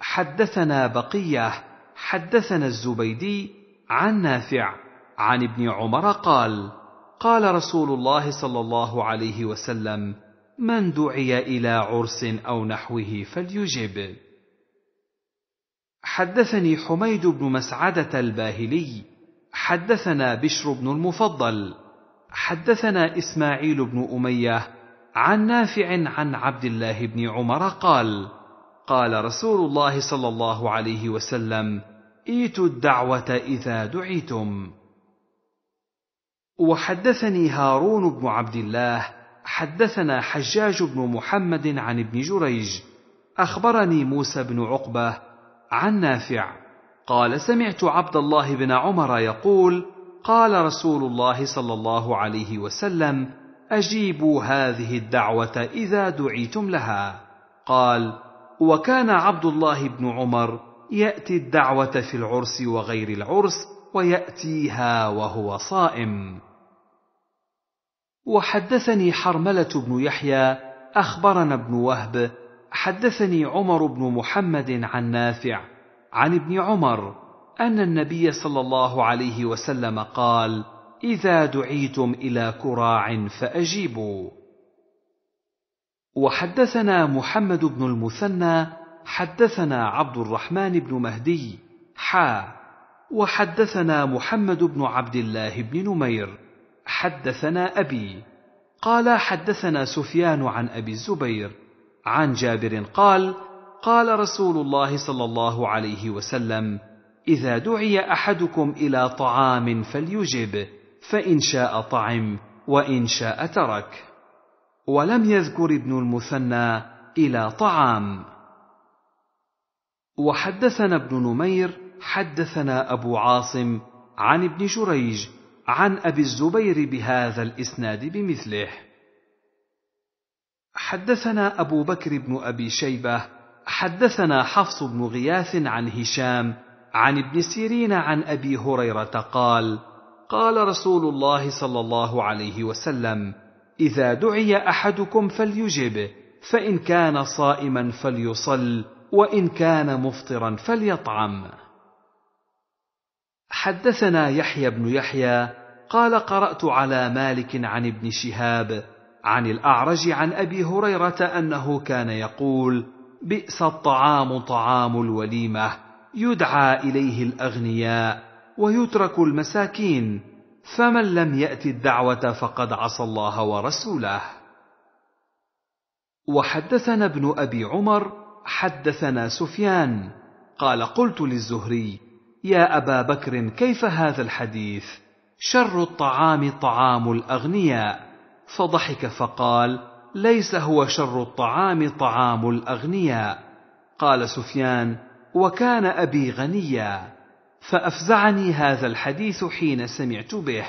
حدثنا بقيه حدثنا الزبيدي عن نافع عن ابن عمر قال قال رسول الله صلى الله عليه وسلم من دعي الى عرس او نحوه فليجب حدثني حميد بن مسعده الباهلي حدثنا بشر بن المفضل حدثنا اسماعيل بن اميه عن نافع عن عبد الله بن عمر قال قال رسول الله صلى الله عليه وسلم ايتوا الدعوه اذا دعيتم وحدثني هارون بن عبد الله حدثنا حجاج بن محمد عن ابن جريج اخبرني موسى بن عقبه عن نافع قال سمعت عبد الله بن عمر يقول قال رسول الله صلى الله عليه وسلم اجيبوا هذه الدعوه اذا دعيتم لها قال وكان عبد الله بن عمر ياتي الدعوه في العرس وغير العرس وياتيها وهو صائم وحدثني حرمله بن يحيى اخبرنا ابن وهب حدثني عمر بن محمد عن نافع عن ابن عمر ان النبي صلى الله عليه وسلم قال اذا دعيتم الى كراع فاجيبوا وحدثنا محمد بن المثنى حدثنا عبد الرحمن بن مهدي حا وحدثنا محمد بن عبد الله بن نمير حدثنا ابي قال حدثنا سفيان عن ابي الزبير عن جابر قال قال رسول الله صلى الله عليه وسلم اذا دعي احدكم الى طعام فليجب فان شاء طعم وان شاء ترك ولم يذكر ابن المثنى الى طعام وحدثنا ابن نمير حدثنا أبو عاصم عن ابن جريج عن أبي الزبير بهذا الإسناد بمثله حدثنا أبو بكر بن أبي شيبة حدثنا حفص بن غياث عن هشام عن ابن سيرين عن أبي هريرة قال قال رسول الله صلى الله عليه وسلم إذا دعي أحدكم فليجب فإن كان صائما فليصل وإن كان مفطرا فليطعم حدثنا يحيى بن يحيى قال قرات على مالك عن ابن شهاب عن الاعرج عن ابي هريره انه كان يقول بئس الطعام طعام الوليمه يدعى اليه الاغنياء ويترك المساكين فمن لم يات الدعوه فقد عصى الله ورسوله وحدثنا ابن ابي عمر حدثنا سفيان قال قلت للزهري يا ابا بكر كيف هذا الحديث شر الطعام طعام الاغنياء فضحك فقال ليس هو شر الطعام طعام الاغنياء قال سفيان وكان ابي غنيا فافزعني هذا الحديث حين سمعت به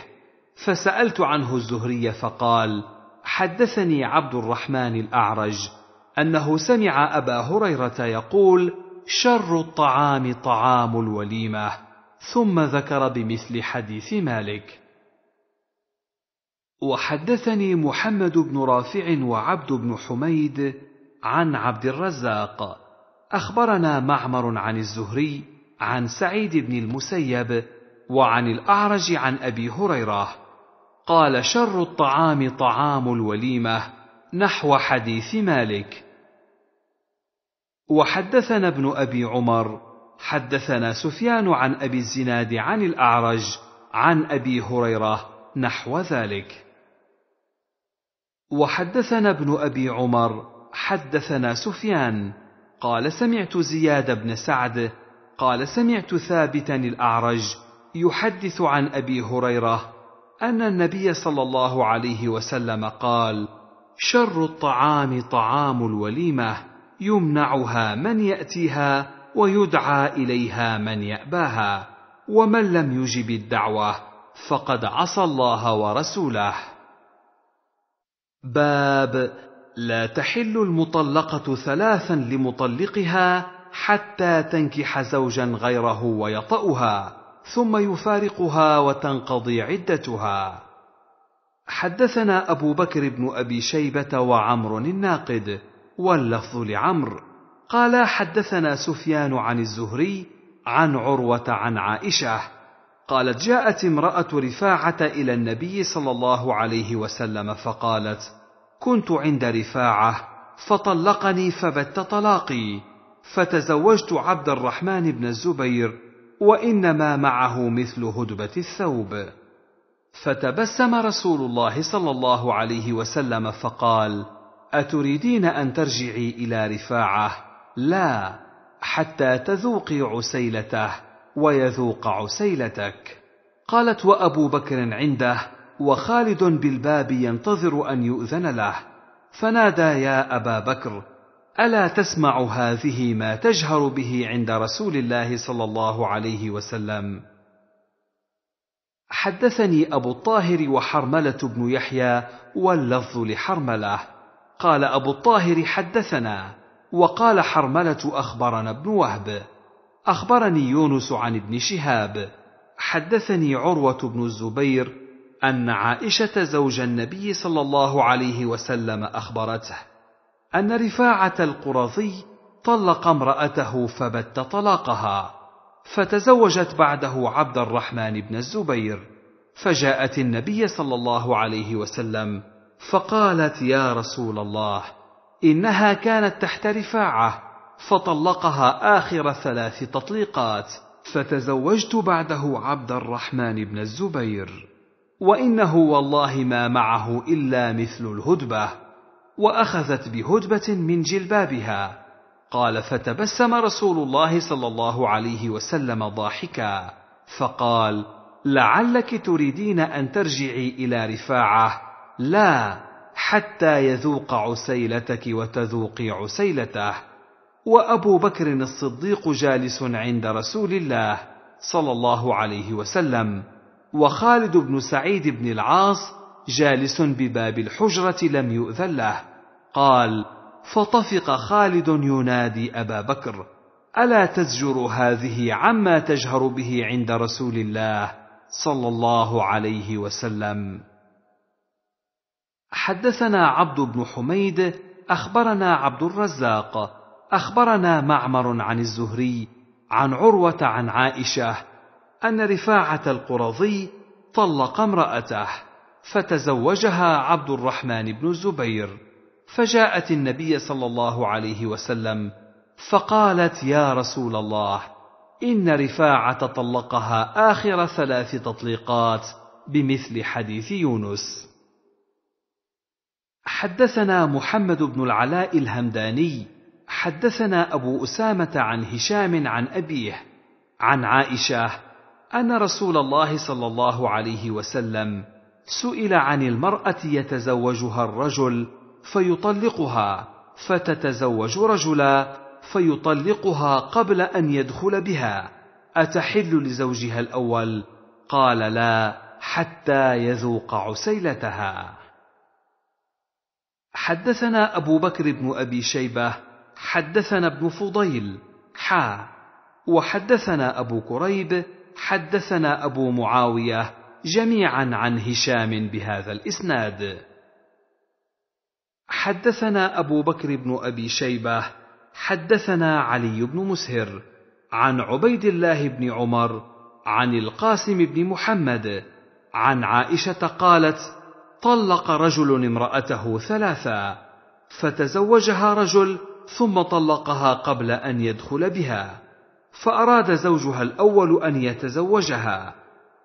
فسالت عنه الزهري فقال حدثني عبد الرحمن الاعرج انه سمع ابا هريره يقول شر الطعام طعام الوليمه ثم ذكر بمثل حديث مالك وحدثني محمد بن رافع وعبد بن حميد عن عبد الرزاق اخبرنا معمر عن الزهري عن سعيد بن المسيب وعن الاعرج عن ابي هريره قال شر الطعام طعام الوليمه نحو حديث مالك وحدثنا ابن ابي عمر حدثنا سفيان عن ابي الزناد عن الاعرج عن ابي هريره نحو ذلك وحدثنا ابن ابي عمر حدثنا سفيان قال سمعت زياد بن سعد قال سمعت ثابتا الاعرج يحدث عن ابي هريره ان النبي صلى الله عليه وسلم قال شر الطعام طعام الوليمه يمنعها من ياتيها ويدعى اليها من ياباها ومن لم يجب الدعوه فقد عصى الله ورسوله باب لا تحل المطلقه ثلاثا لمطلقها حتى تنكح زوجا غيره ويطاها ثم يفارقها وتنقضي عدتها حدثنا ابو بكر بن ابي شيبه وعمر الناقد واللفظ لعمرو قال حدثنا سفيان عن الزهري عن عروه عن عائشه قالت جاءت امراه رفاعه الى النبي صلى الله عليه وسلم فقالت كنت عند رفاعه فطلقني فبت طلاقي فتزوجت عبد الرحمن بن الزبير وانما معه مثل هدبه الثوب فتبسم رسول الله صلى الله عليه وسلم فقال اتريدين ان ترجعي الى رفاعه لا حتى تذوقي عسيلته ويذوق عسيلتك قالت وابو بكر عنده وخالد بالباب ينتظر ان يؤذن له فنادى يا ابا بكر الا تسمع هذه ما تجهر به عند رسول الله صلى الله عليه وسلم حدثني ابو الطاهر وحرمله بن يحيى واللفظ لحرمله قال أبو الطاهر حدثنا وقال حرملة أخبرنا ابن وهب أخبرني يونس عن ابن شهاب حدثني عروة بن الزبير أن عائشة زوج النبي صلى الله عليه وسلم أخبرته أن رفاعة القرظي طلق امرأته فبت طلاقها فتزوجت بعده عبد الرحمن بن الزبير فجاءت النبي صلى الله عليه وسلم فقالت يا رسول الله انها كانت تحت رفاعه فطلقها اخر ثلاث تطليقات فتزوجت بعده عبد الرحمن بن الزبير وانه والله ما معه الا مثل الهدبه واخذت بهدبه من جلبابها قال فتبسم رسول الله صلى الله عليه وسلم ضاحكا فقال لعلك تريدين ان ترجعي الى رفاعه لا حتى يذوق عسيلتك وتذوقي عسيلته وابو بكر الصديق جالس عند رسول الله صلى الله عليه وسلم وخالد بن سعيد بن العاص جالس بباب الحجره لم يؤذن له قال فطفق خالد ينادي ابا بكر الا تزجر هذه عما تجهر به عند رسول الله صلى الله عليه وسلم حدثنا عبد بن حميد اخبرنا عبد الرزاق اخبرنا معمر عن الزهري عن عروه عن عائشه ان رفاعه القرظي طلق امراته فتزوجها عبد الرحمن بن الزبير فجاءت النبي صلى الله عليه وسلم فقالت يا رسول الله ان رفاعه طلقها اخر ثلاث تطليقات بمثل حديث يونس حدثنا محمد بن العلاء الهمداني حدثنا ابو اسامه عن هشام عن ابيه عن عائشه ان رسول الله صلى الله عليه وسلم سئل عن المراه يتزوجها الرجل فيطلقها فتتزوج رجلا فيطلقها قبل ان يدخل بها اتحل لزوجها الاول قال لا حتى يذوق عسيلتها حدثنا أبو بكر بن أبي شيبة حدثنا ابن فضيل حا وحدثنا أبو كريب حدثنا أبو معاوية جميعا عن هشام بهذا الإسناد حدثنا أبو بكر بن أبي شيبة حدثنا علي بن مسهر عن عبيد الله بن عمر عن القاسم بن محمد عن عائشة قالت طلق رجل امراته ثلاثا فتزوجها رجل ثم طلقها قبل ان يدخل بها فاراد زوجها الاول ان يتزوجها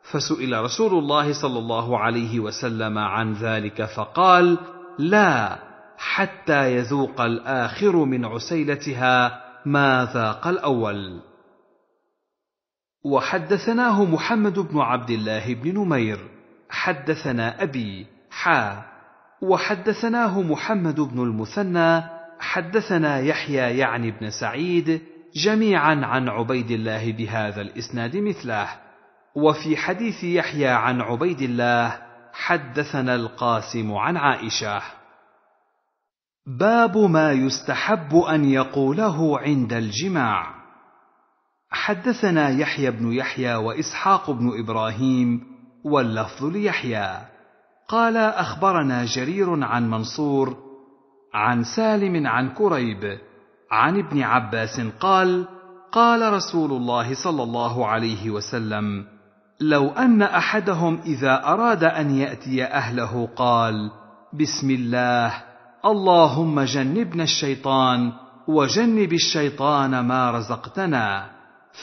فسئل رسول الله صلى الله عليه وسلم عن ذلك فقال لا حتى يذوق الاخر من عسيلتها ما ذاق الاول وحدثناه محمد بن عبد الله بن نمير حدثنا ابي حا وحدثناه محمد بن المثنى حدثنا يحيى يعني بن سعيد جميعا عن عبيد الله بهذا الاسناد مثله وفي حديث يحيى عن عبيد الله حدثنا القاسم عن عائشه باب ما يستحب ان يقوله عند الجماع حدثنا يحيى بن يحيى واسحاق بن ابراهيم واللفظ ليحيى قال اخبرنا جرير عن منصور عن سالم عن كريب عن ابن عباس قال قال رسول الله صلى الله عليه وسلم لو ان احدهم اذا اراد ان ياتي اهله قال بسم الله اللهم جنبنا الشيطان وجنب الشيطان ما رزقتنا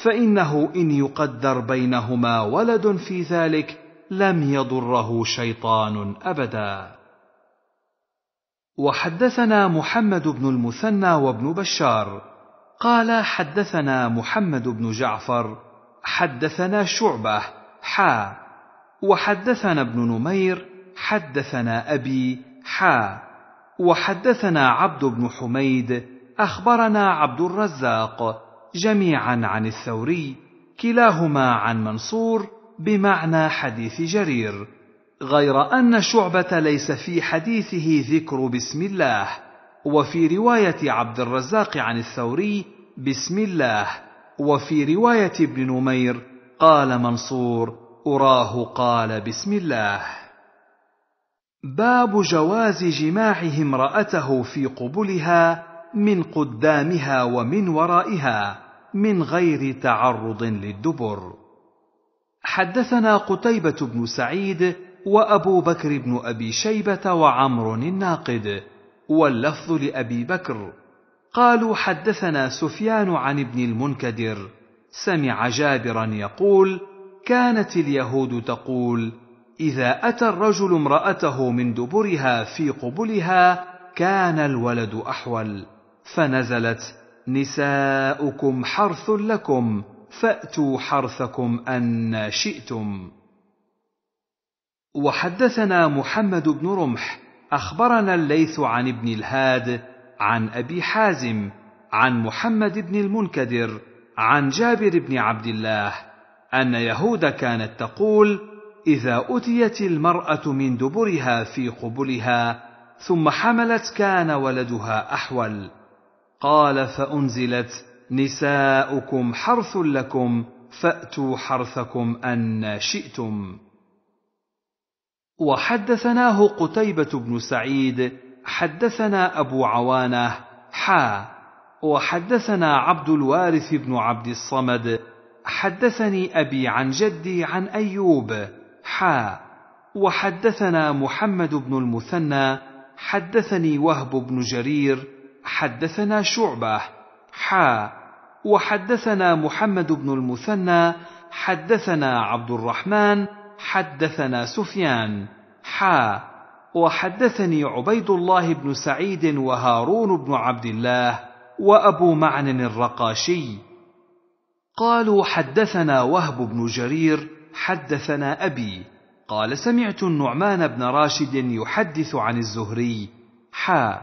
فانه ان يقدر بينهما ولد في ذلك لم يضره شيطان ابدا وحدثنا محمد بن المثنى وابن بشار قال حدثنا محمد بن جعفر حدثنا شعبه حا وحدثنا ابن نمير حدثنا ابي حا وحدثنا عبد بن حميد اخبرنا عبد الرزاق جميعا عن الثوري كلاهما عن منصور بمعنى حديث جرير غير ان شعبه ليس في حديثه ذكر بسم الله وفي روايه عبد الرزاق عن الثوري بسم الله وفي روايه ابن نمير قال منصور اراه قال بسم الله باب جواز جماعه امراته في قبلها من قدامها ومن ورائها من غير تعرض للدبر حدثنا قتيبة بن سعيد وأبو بكر بن أبي شيبة وعمر الناقد واللفظ لأبي بكر قالوا حدثنا سفيان عن ابن المنكدر سمع جابرا يقول كانت اليهود تقول إذا أتى الرجل امرأته من دبرها في قبلها كان الولد أحول فنزلت نساؤكم حرث لكم فاتوا حرثكم ان شئتم وحدثنا محمد بن رمح اخبرنا الليث عن ابن الهاد عن ابي حازم عن محمد بن المنكدر عن جابر بن عبد الله ان يهود كانت تقول اذا اتيت المراه من دبرها في قبلها ثم حملت كان ولدها احول قال فانزلت نساؤكم حرث لكم فاتوا حرثكم ان شئتم وحدثناه قتيبه بن سعيد حدثنا ابو عوانه حا وحدثنا عبد الوارث بن عبد الصمد حدثني ابي عن جدي عن ايوب حا وحدثنا محمد بن المثنى حدثني وهب بن جرير حدثنا شعبه حا وحدثنا محمد بن المثنى حدثنا عبد الرحمن حدثنا سفيان حا وحدثني عبيد الله بن سعيد وهارون بن عبد الله وابو معن الرقاشي قالوا حدثنا وهب بن جرير حدثنا ابي قال سمعت النعمان بن راشد يحدث عن الزهري حا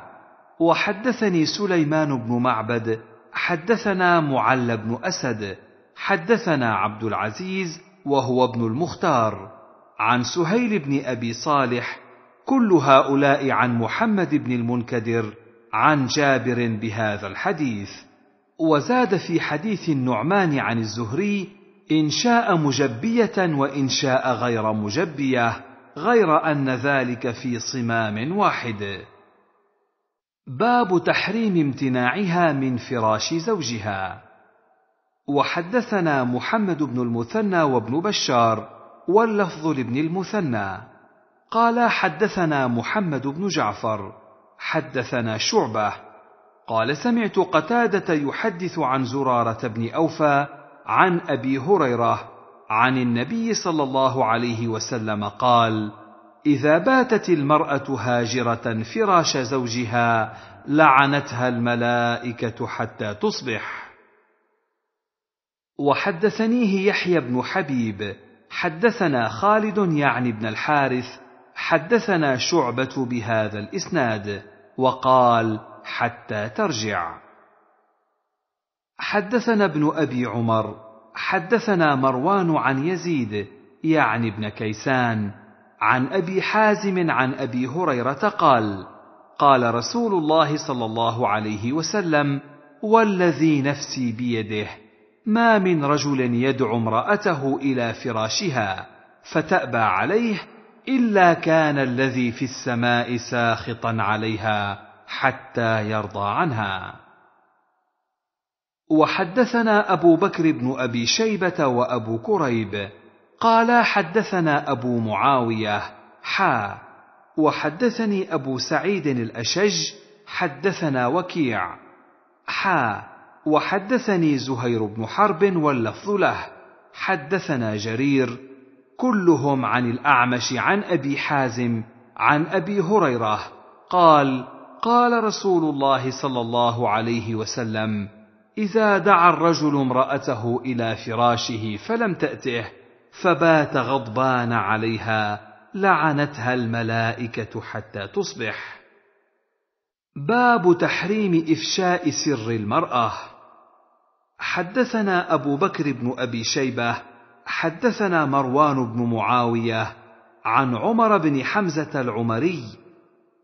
وحدثني سليمان بن معبد حدثنا معل بن اسد حدثنا عبد العزيز وهو ابن المختار عن سهيل بن ابي صالح كل هؤلاء عن محمد بن المنكدر عن جابر بهذا الحديث وزاد في حديث النعمان عن الزهري ان شاء مجبيه وان شاء غير مجبيه غير ان ذلك في صمام واحد باب تحريم امتناعها من فراش زوجها وحدثنا محمد بن المثنى وابن بشار واللفظ لابن المثنى قال حدثنا محمد بن جعفر حدثنا شعبه قال سمعت قتاده يحدث عن زراره بن اوفى عن ابي هريره عن النبي صلى الله عليه وسلم قال اذا باتت المراه هاجره فراش زوجها لعنتها الملائكه حتى تصبح وحدثنيه يحيى بن حبيب حدثنا خالد يعني بن الحارث حدثنا شعبه بهذا الاسناد وقال حتى ترجع حدثنا ابن ابي عمر حدثنا مروان عن يزيد يعني ابن كيسان عن ابي حازم عن ابي هريره قال قال رسول الله صلى الله عليه وسلم والذي نفسي بيده ما من رجل يدعو امراته الى فراشها فتابى عليه الا كان الذي في السماء ساخطا عليها حتى يرضى عنها وحدثنا ابو بكر بن ابي شيبه وابو كريب قال حدثنا أبو معاوية حا وحدثني أبو سعيد الأشج حدثنا وكيع حا وحدثني زهير بن حرب واللفظ له حدثنا جرير كلهم عن الأعمش عن أبي حازم عن أبي هريرة قال قال رسول الله صلى الله عليه وسلم إذا دعا الرجل امرأته إلى فراشه فلم تأته فبات غضبان عليها لعنتها الملائكه حتى تصبح باب تحريم افشاء سر المراه حدثنا ابو بكر بن ابي شيبه حدثنا مروان بن معاويه عن عمر بن حمزه العمري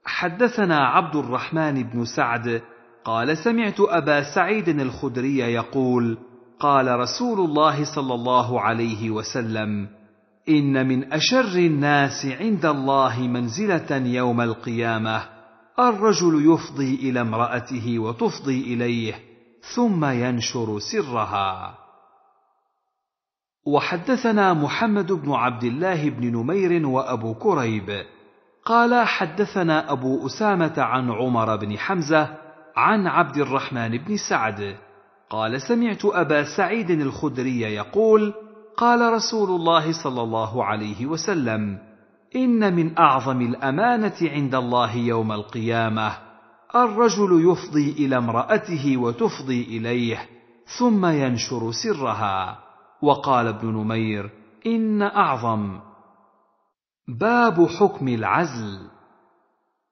حدثنا عبد الرحمن بن سعد قال سمعت ابا سعيد الخدري يقول قال رسول الله صلى الله عليه وسلم ان من اشر الناس عند الله منزله يوم القيامه الرجل يفضي الى امراته وتفضي اليه ثم ينشر سرها وحدثنا محمد بن عبد الله بن نمير وابو كريب قال حدثنا ابو اسامه عن عمر بن حمزه عن عبد الرحمن بن سعد قال سمعت ابا سعيد الخدري يقول قال رسول الله صلى الله عليه وسلم ان من اعظم الامانه عند الله يوم القيامه الرجل يفضي الى امراته وتفضي اليه ثم ينشر سرها وقال ابن نمير ان اعظم باب حكم العزل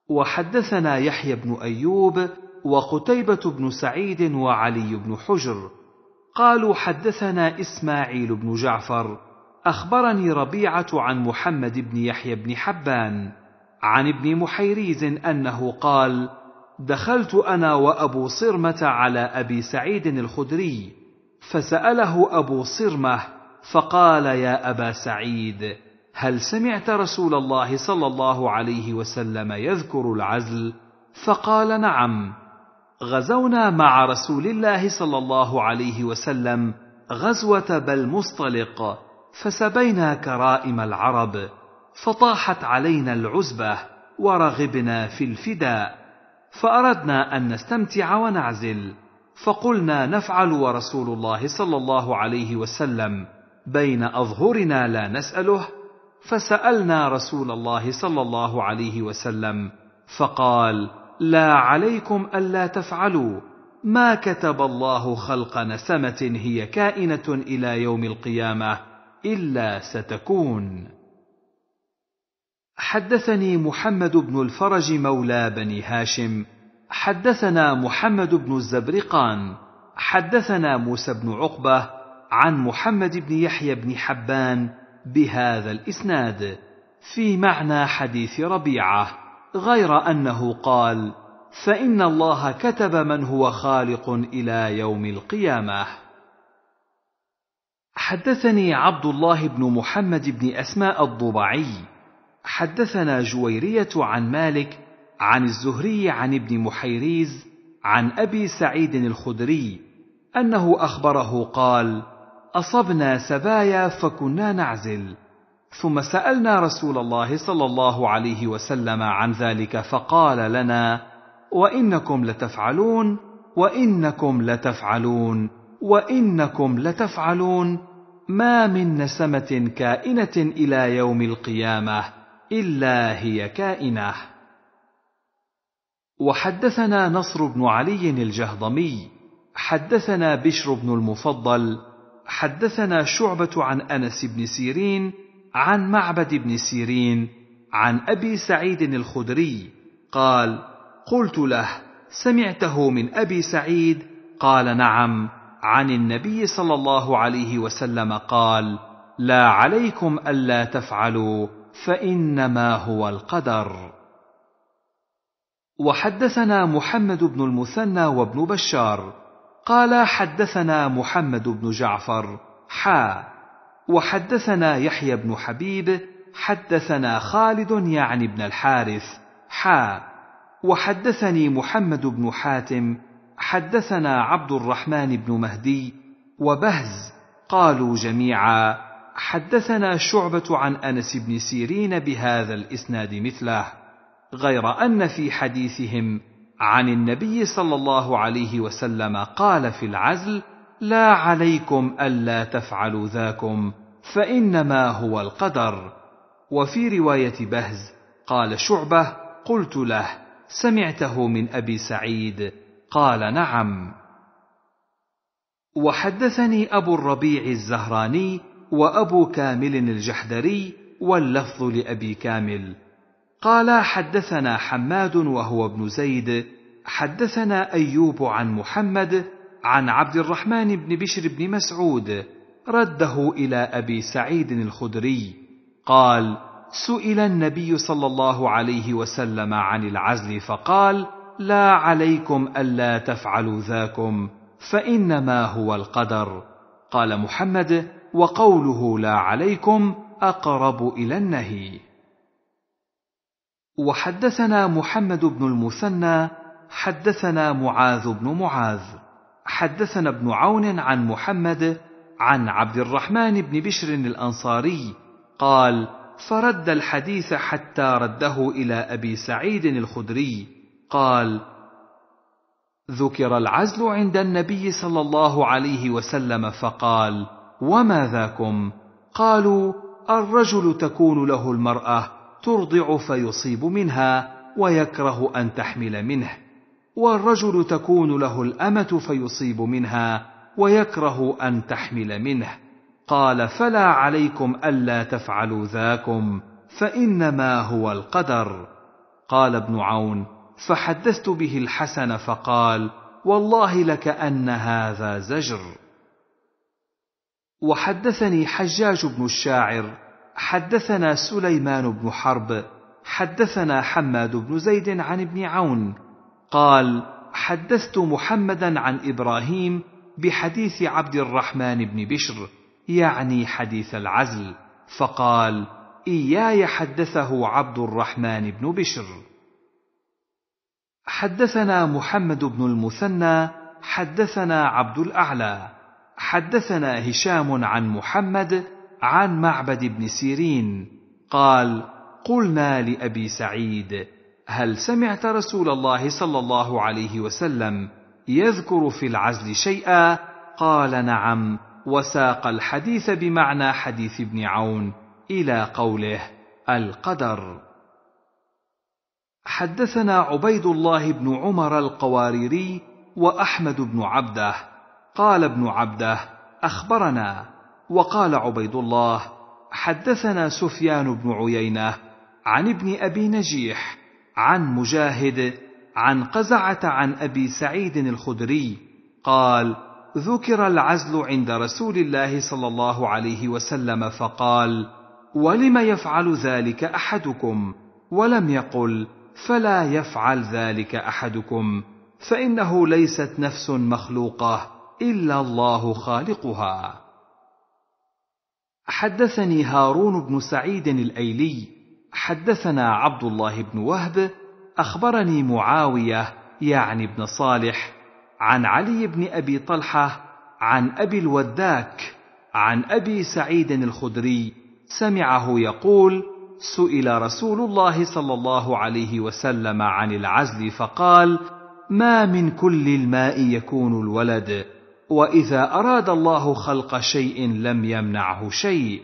وحدثنا يحيى بن ايوب وقتيبة بن سعيد وعلي بن حجر قالوا حدثنا إسماعيل بن جعفر أخبرني ربيعة عن محمد بن يحيى بن حبان عن ابن محيريز أنه قال: دخلت أنا وأبو صرمة على أبي سعيد الخدري، فسأله أبو صرمة فقال يا أبا سعيد هل سمعت رسول الله صلى الله عليه وسلم يذكر العزل؟ فقال نعم غزونا مع رسول الله صلى الله عليه وسلم غزوه بل مصطلق فسبينا كرائم العرب فطاحت علينا العزبه ورغبنا في الفداء فاردنا ان نستمتع ونعزل فقلنا نفعل ورسول الله صلى الله عليه وسلم بين اظهرنا لا نساله فسالنا رسول الله صلى الله عليه وسلم فقال لا عليكم الا تفعلوا ما كتب الله خلق نسمه هي كائنه الى يوم القيامه الا ستكون حدثني محمد بن الفرج مولى بني هاشم حدثنا محمد بن الزبرقان حدثنا موسى بن عقبه عن محمد بن يحيى بن حبان بهذا الاسناد في معنى حديث ربيعه غير انه قال فان الله كتب من هو خالق الى يوم القيامه حدثني عبد الله بن محمد بن اسماء الضبعي حدثنا جويريه عن مالك عن الزهري عن ابن محيريز عن ابي سعيد الخدري انه اخبره قال اصبنا سبايا فكنا نعزل ثم سالنا رسول الله صلى الله عليه وسلم عن ذلك فقال لنا وانكم لتفعلون وانكم لتفعلون وانكم لتفعلون ما من نسمه كائنه الى يوم القيامه الا هي كائنه وحدثنا نصر بن علي الجهضمي حدثنا بشر بن المفضل حدثنا شعبه عن انس بن سيرين عن معبد بن سيرين عن ابي سعيد الخدري قال قلت له سمعته من ابي سعيد قال نعم عن النبي صلى الله عليه وسلم قال لا عليكم الا تفعلوا فانما هو القدر وحدثنا محمد بن المثنى وابن بشار قال حدثنا محمد بن جعفر حا وحدثنا يحيى بن حبيب حدثنا خالد يعني بن الحارث حا وحدثني محمد بن حاتم حدثنا عبد الرحمن بن مهدي وبهز قالوا جميعا حدثنا شعبة عن أنس بن سيرين بهذا الإسناد مثله غير أن في حديثهم عن النبي صلى الله عليه وسلم قال في العزل لا عليكم الا تفعلوا ذاكم فانما هو القدر وفي روايه بهز قال شعبه قلت له سمعته من ابي سعيد قال نعم وحدثني ابو الربيع الزهراني وابو كامل الجحدري واللفظ لابي كامل قال حدثنا حماد وهو ابن زيد حدثنا ايوب عن محمد عن عبد الرحمن بن بشر بن مسعود رده الى ابي سعيد الخدري قال سئل النبي صلى الله عليه وسلم عن العزل فقال لا عليكم الا تفعلوا ذاكم فانما هو القدر قال محمد وقوله لا عليكم اقرب الى النهي وحدثنا محمد بن المثنى حدثنا معاذ بن معاذ حدثنا ابن عون عن محمد عن عبد الرحمن بن بشر الانصاري قال فرد الحديث حتى رده الى ابي سعيد الخدري قال ذكر العزل عند النبي صلى الله عليه وسلم فقال وما ذاكم قالوا الرجل تكون له المراه ترضع فيصيب منها ويكره ان تحمل منه والرجل تكون له الامه فيصيب منها ويكره ان تحمل منه قال فلا عليكم الا تفعلوا ذاكم فانما هو القدر قال ابن عون فحدثت به الحسن فقال والله لكان هذا زجر وحدثني حجاج بن الشاعر حدثنا سليمان بن حرب حدثنا حماد بن زيد عن ابن عون قال حدثت محمدا عن ابراهيم بحديث عبد الرحمن بن بشر يعني حديث العزل فقال اياي حدثه عبد الرحمن بن بشر حدثنا محمد بن المثنى حدثنا عبد الاعلى حدثنا هشام عن محمد عن معبد بن سيرين قال قلنا لابي سعيد هل سمعت رسول الله صلى الله عليه وسلم يذكر في العزل شيئا قال نعم وساق الحديث بمعنى حديث ابن عون الى قوله القدر حدثنا عبيد الله بن عمر القواريري واحمد بن عبده قال ابن عبده اخبرنا وقال عبيد الله حدثنا سفيان بن عيينه عن ابن ابي نجيح عن مجاهد عن قزعه عن ابي سعيد الخدري قال ذكر العزل عند رسول الله صلى الله عليه وسلم فقال ولم يفعل ذلك احدكم ولم يقل فلا يفعل ذلك احدكم فانه ليست نفس مخلوقه الا الله خالقها حدثني هارون بن سعيد الايلي حدثنا عبد الله بن وهب اخبرني معاويه يعني بن صالح عن علي بن ابي طلحه عن ابي الوداك عن ابي سعيد الخدري سمعه يقول سئل رسول الله صلى الله عليه وسلم عن العزل فقال ما من كل الماء يكون الولد واذا اراد الله خلق شيء لم يمنعه شيء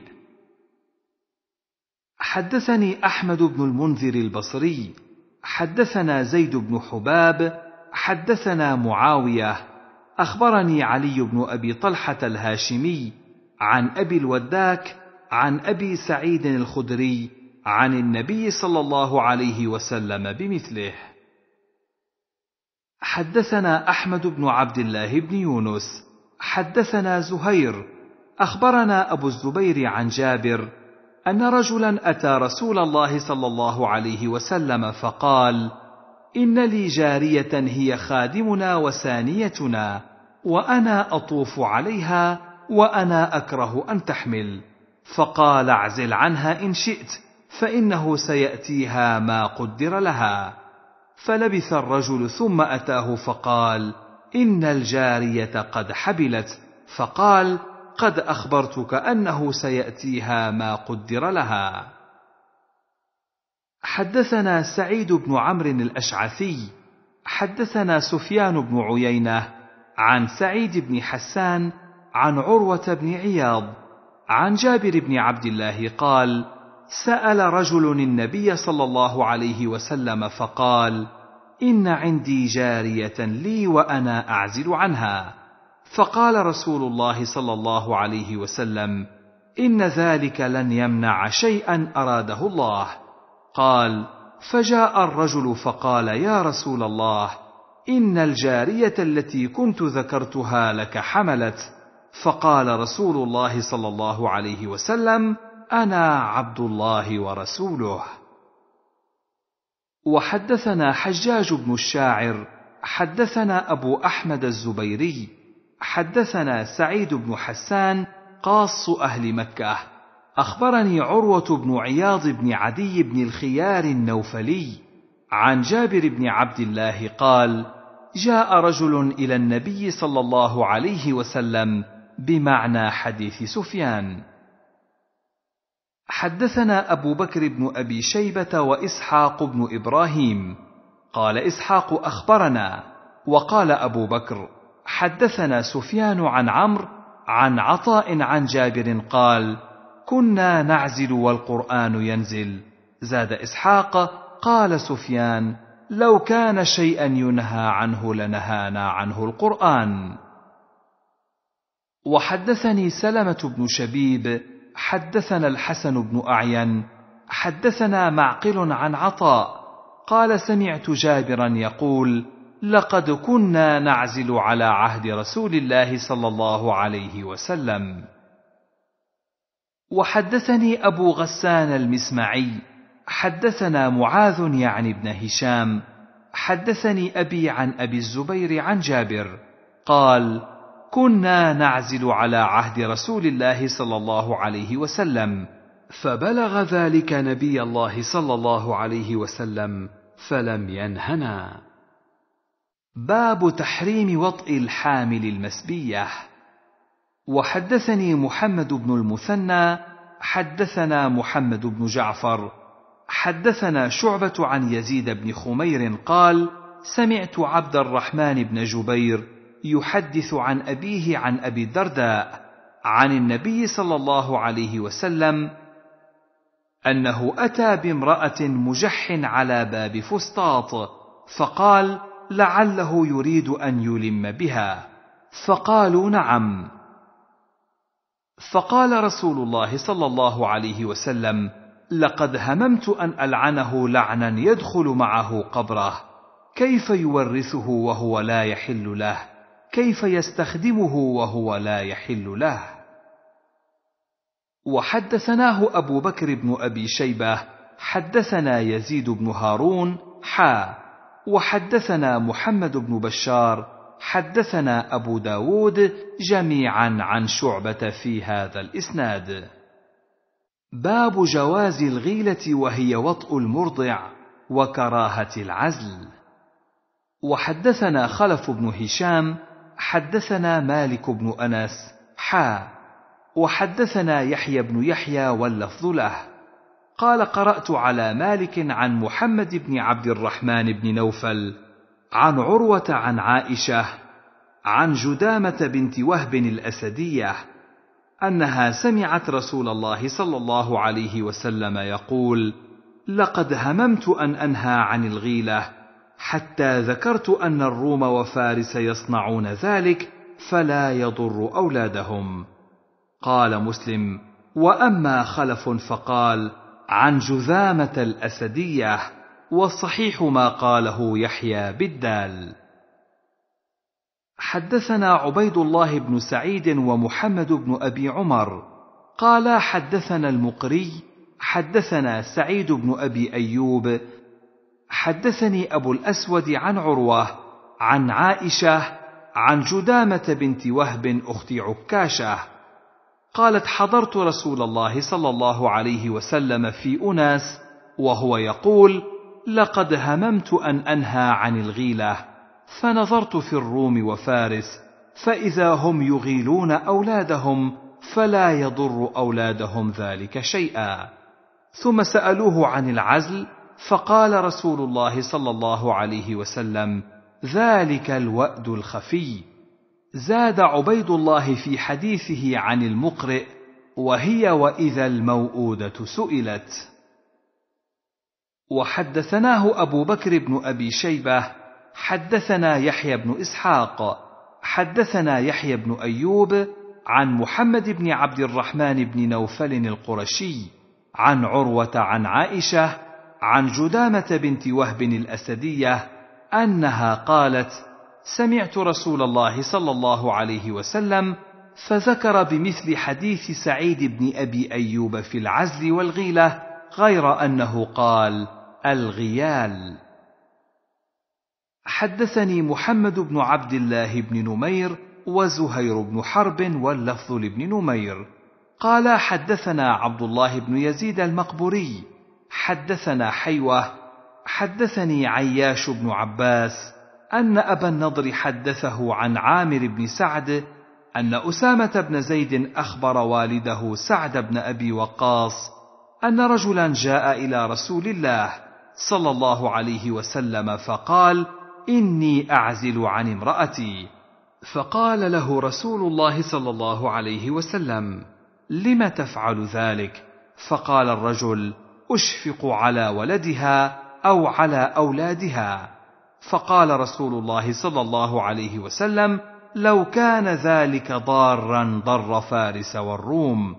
حدثني احمد بن المنذر البصري حدثنا زيد بن حباب حدثنا معاويه اخبرني علي بن ابي طلحه الهاشمي عن ابي الوداك عن ابي سعيد الخدري عن النبي صلى الله عليه وسلم بمثله حدثنا احمد بن عبد الله بن يونس حدثنا زهير اخبرنا ابو الزبير عن جابر ان رجلا اتى رسول الله صلى الله عليه وسلم فقال ان لي جاريه هي خادمنا وسانيتنا وانا اطوف عليها وانا اكره ان تحمل فقال اعزل عنها ان شئت فانه سياتيها ما قدر لها فلبث الرجل ثم اتاه فقال ان الجاريه قد حبلت فقال قد اخبرتك انه سياتيها ما قدر لها حدثنا سعيد بن عمرو الاشعثي حدثنا سفيان بن عيينه عن سعيد بن حسان عن عروه بن عياض عن جابر بن عبد الله قال سال رجل النبي صلى الله عليه وسلم فقال ان عندي جاريه لي وانا اعزل عنها فقال رسول الله صلى الله عليه وسلم ان ذلك لن يمنع شيئا اراده الله قال فجاء الرجل فقال يا رسول الله ان الجاريه التي كنت ذكرتها لك حملت فقال رسول الله صلى الله عليه وسلم انا عبد الله ورسوله وحدثنا حجاج بن الشاعر حدثنا ابو احمد الزبيري حدثنا سعيد بن حسان قاص أهل مكة أخبرني عروة بن عياض بن عدي بن الخيار النوفلي عن جابر بن عبد الله قال جاء رجل إلى النبي صلى الله عليه وسلم بمعنى حديث سفيان حدثنا أبو بكر بن أبي شيبة وإسحاق بن إبراهيم قال إسحاق أخبرنا وقال أبو بكر حدثنا سفيان عن عمرو عن عطاء عن جابر قال كنا نعزل والقران ينزل زاد اسحاق قال سفيان لو كان شيئا ينهى عنه لنهانا عنه القران وحدثني سلمه بن شبيب حدثنا الحسن بن اعين حدثنا معقل عن عطاء قال سمعت جابرا يقول لقد كنا نعزل على عهد رسول الله صلى الله عليه وسلم وحدثني ابو غسان المسمعي حدثنا معاذ يعني ابن هشام حدثني ابي عن ابي الزبير عن جابر قال كنا نعزل على عهد رسول الله صلى الله عليه وسلم فبلغ ذلك نبي الله صلى الله عليه وسلم فلم ينهنا باب تحريم وطئ الحامل المسبيه وحدثني محمد بن المثنى حدثنا محمد بن جعفر حدثنا شعبه عن يزيد بن خمير قال سمعت عبد الرحمن بن جبير يحدث عن ابيه عن ابي الدرداء عن النبي صلى الله عليه وسلم انه اتى بامراه مجح على باب فسطاط فقال لعله يريد ان يلم بها فقالوا نعم فقال رسول الله صلى الله عليه وسلم لقد هممت ان العنه لعنا يدخل معه قبره كيف يورثه وهو لا يحل له كيف يستخدمه وهو لا يحل له وحدثناه ابو بكر بن ابي شيبه حدثنا يزيد بن هارون حا وحدثنا محمد بن بشار حدثنا أبو داود جميعا عن شعبة في هذا الإسناد باب جواز الغيلة وهي وطء المرضع وكراهة العزل وحدثنا خلف بن هشام حدثنا مالك بن أنس حا وحدثنا يحيى بن يحيى واللفظ له قال قرات على مالك عن محمد بن عبد الرحمن بن نوفل عن عروه عن عائشه عن جدامه بنت وهب الاسديه انها سمعت رسول الله صلى الله عليه وسلم يقول لقد هممت ان انهى عن الغيله حتى ذكرت ان الروم وفارس يصنعون ذلك فلا يضر اولادهم قال مسلم واما خلف فقال عن جذامة الأسدية والصحيح ما قاله يحيى بالدال حدثنا عبيد الله بن سعيد ومحمد بن أبي عمر قالا حدثنا المقري حدثنا سعيد بن أبي أيوب حدثني أبو الأسود عن عروة عن عائشة عن جدامة بنت وهب أخت عكاشة قالت حضرت رسول الله صلى الله عليه وسلم في اناس وهو يقول لقد هممت ان انهى عن الغيله فنظرت في الروم وفارس فاذا هم يغيلون اولادهم فلا يضر اولادهم ذلك شيئا ثم سالوه عن العزل فقال رسول الله صلى الله عليه وسلم ذلك الواد الخفي زاد عبيد الله في حديثه عن المقرئ وهي واذا الموءوده سئلت وحدثناه ابو بكر بن ابي شيبه حدثنا يحيى بن اسحاق حدثنا يحيى بن ايوب عن محمد بن عبد الرحمن بن نوفل القرشي عن عروه عن عائشه عن جدامه بنت وهب الاسديه انها قالت سمعت رسول الله صلى الله عليه وسلم فذكر بمثل حديث سعيد بن ابي ايوب في العزل والغيله غير انه قال الغيال حدثني محمد بن عبد الله بن نمير وزهير بن حرب واللفظ لابن نمير قال حدثنا عبد الله بن يزيد المقبوري حدثنا حيوه حدثني عياش بن عباس أن أبا النضر حدثه عن عامر بن سعد أن أسامة بن زيد أخبر والده سعد بن أبي وقاص أن رجلا جاء إلى رسول الله صلى الله عليه وسلم فقال: إني أعزل عن امرأتي. فقال له رسول الله صلى الله عليه وسلم: لم تفعل ذلك؟ فقال الرجل: أشفق على ولدها أو على أولادها. فقال رسول الله صلى الله عليه وسلم لو كان ذلك ضارا ضر فارس والروم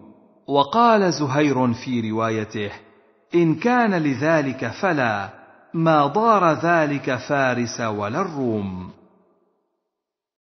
وقال زهير في روايته ان كان لذلك فلا ما ضار ذلك فارس ولا الروم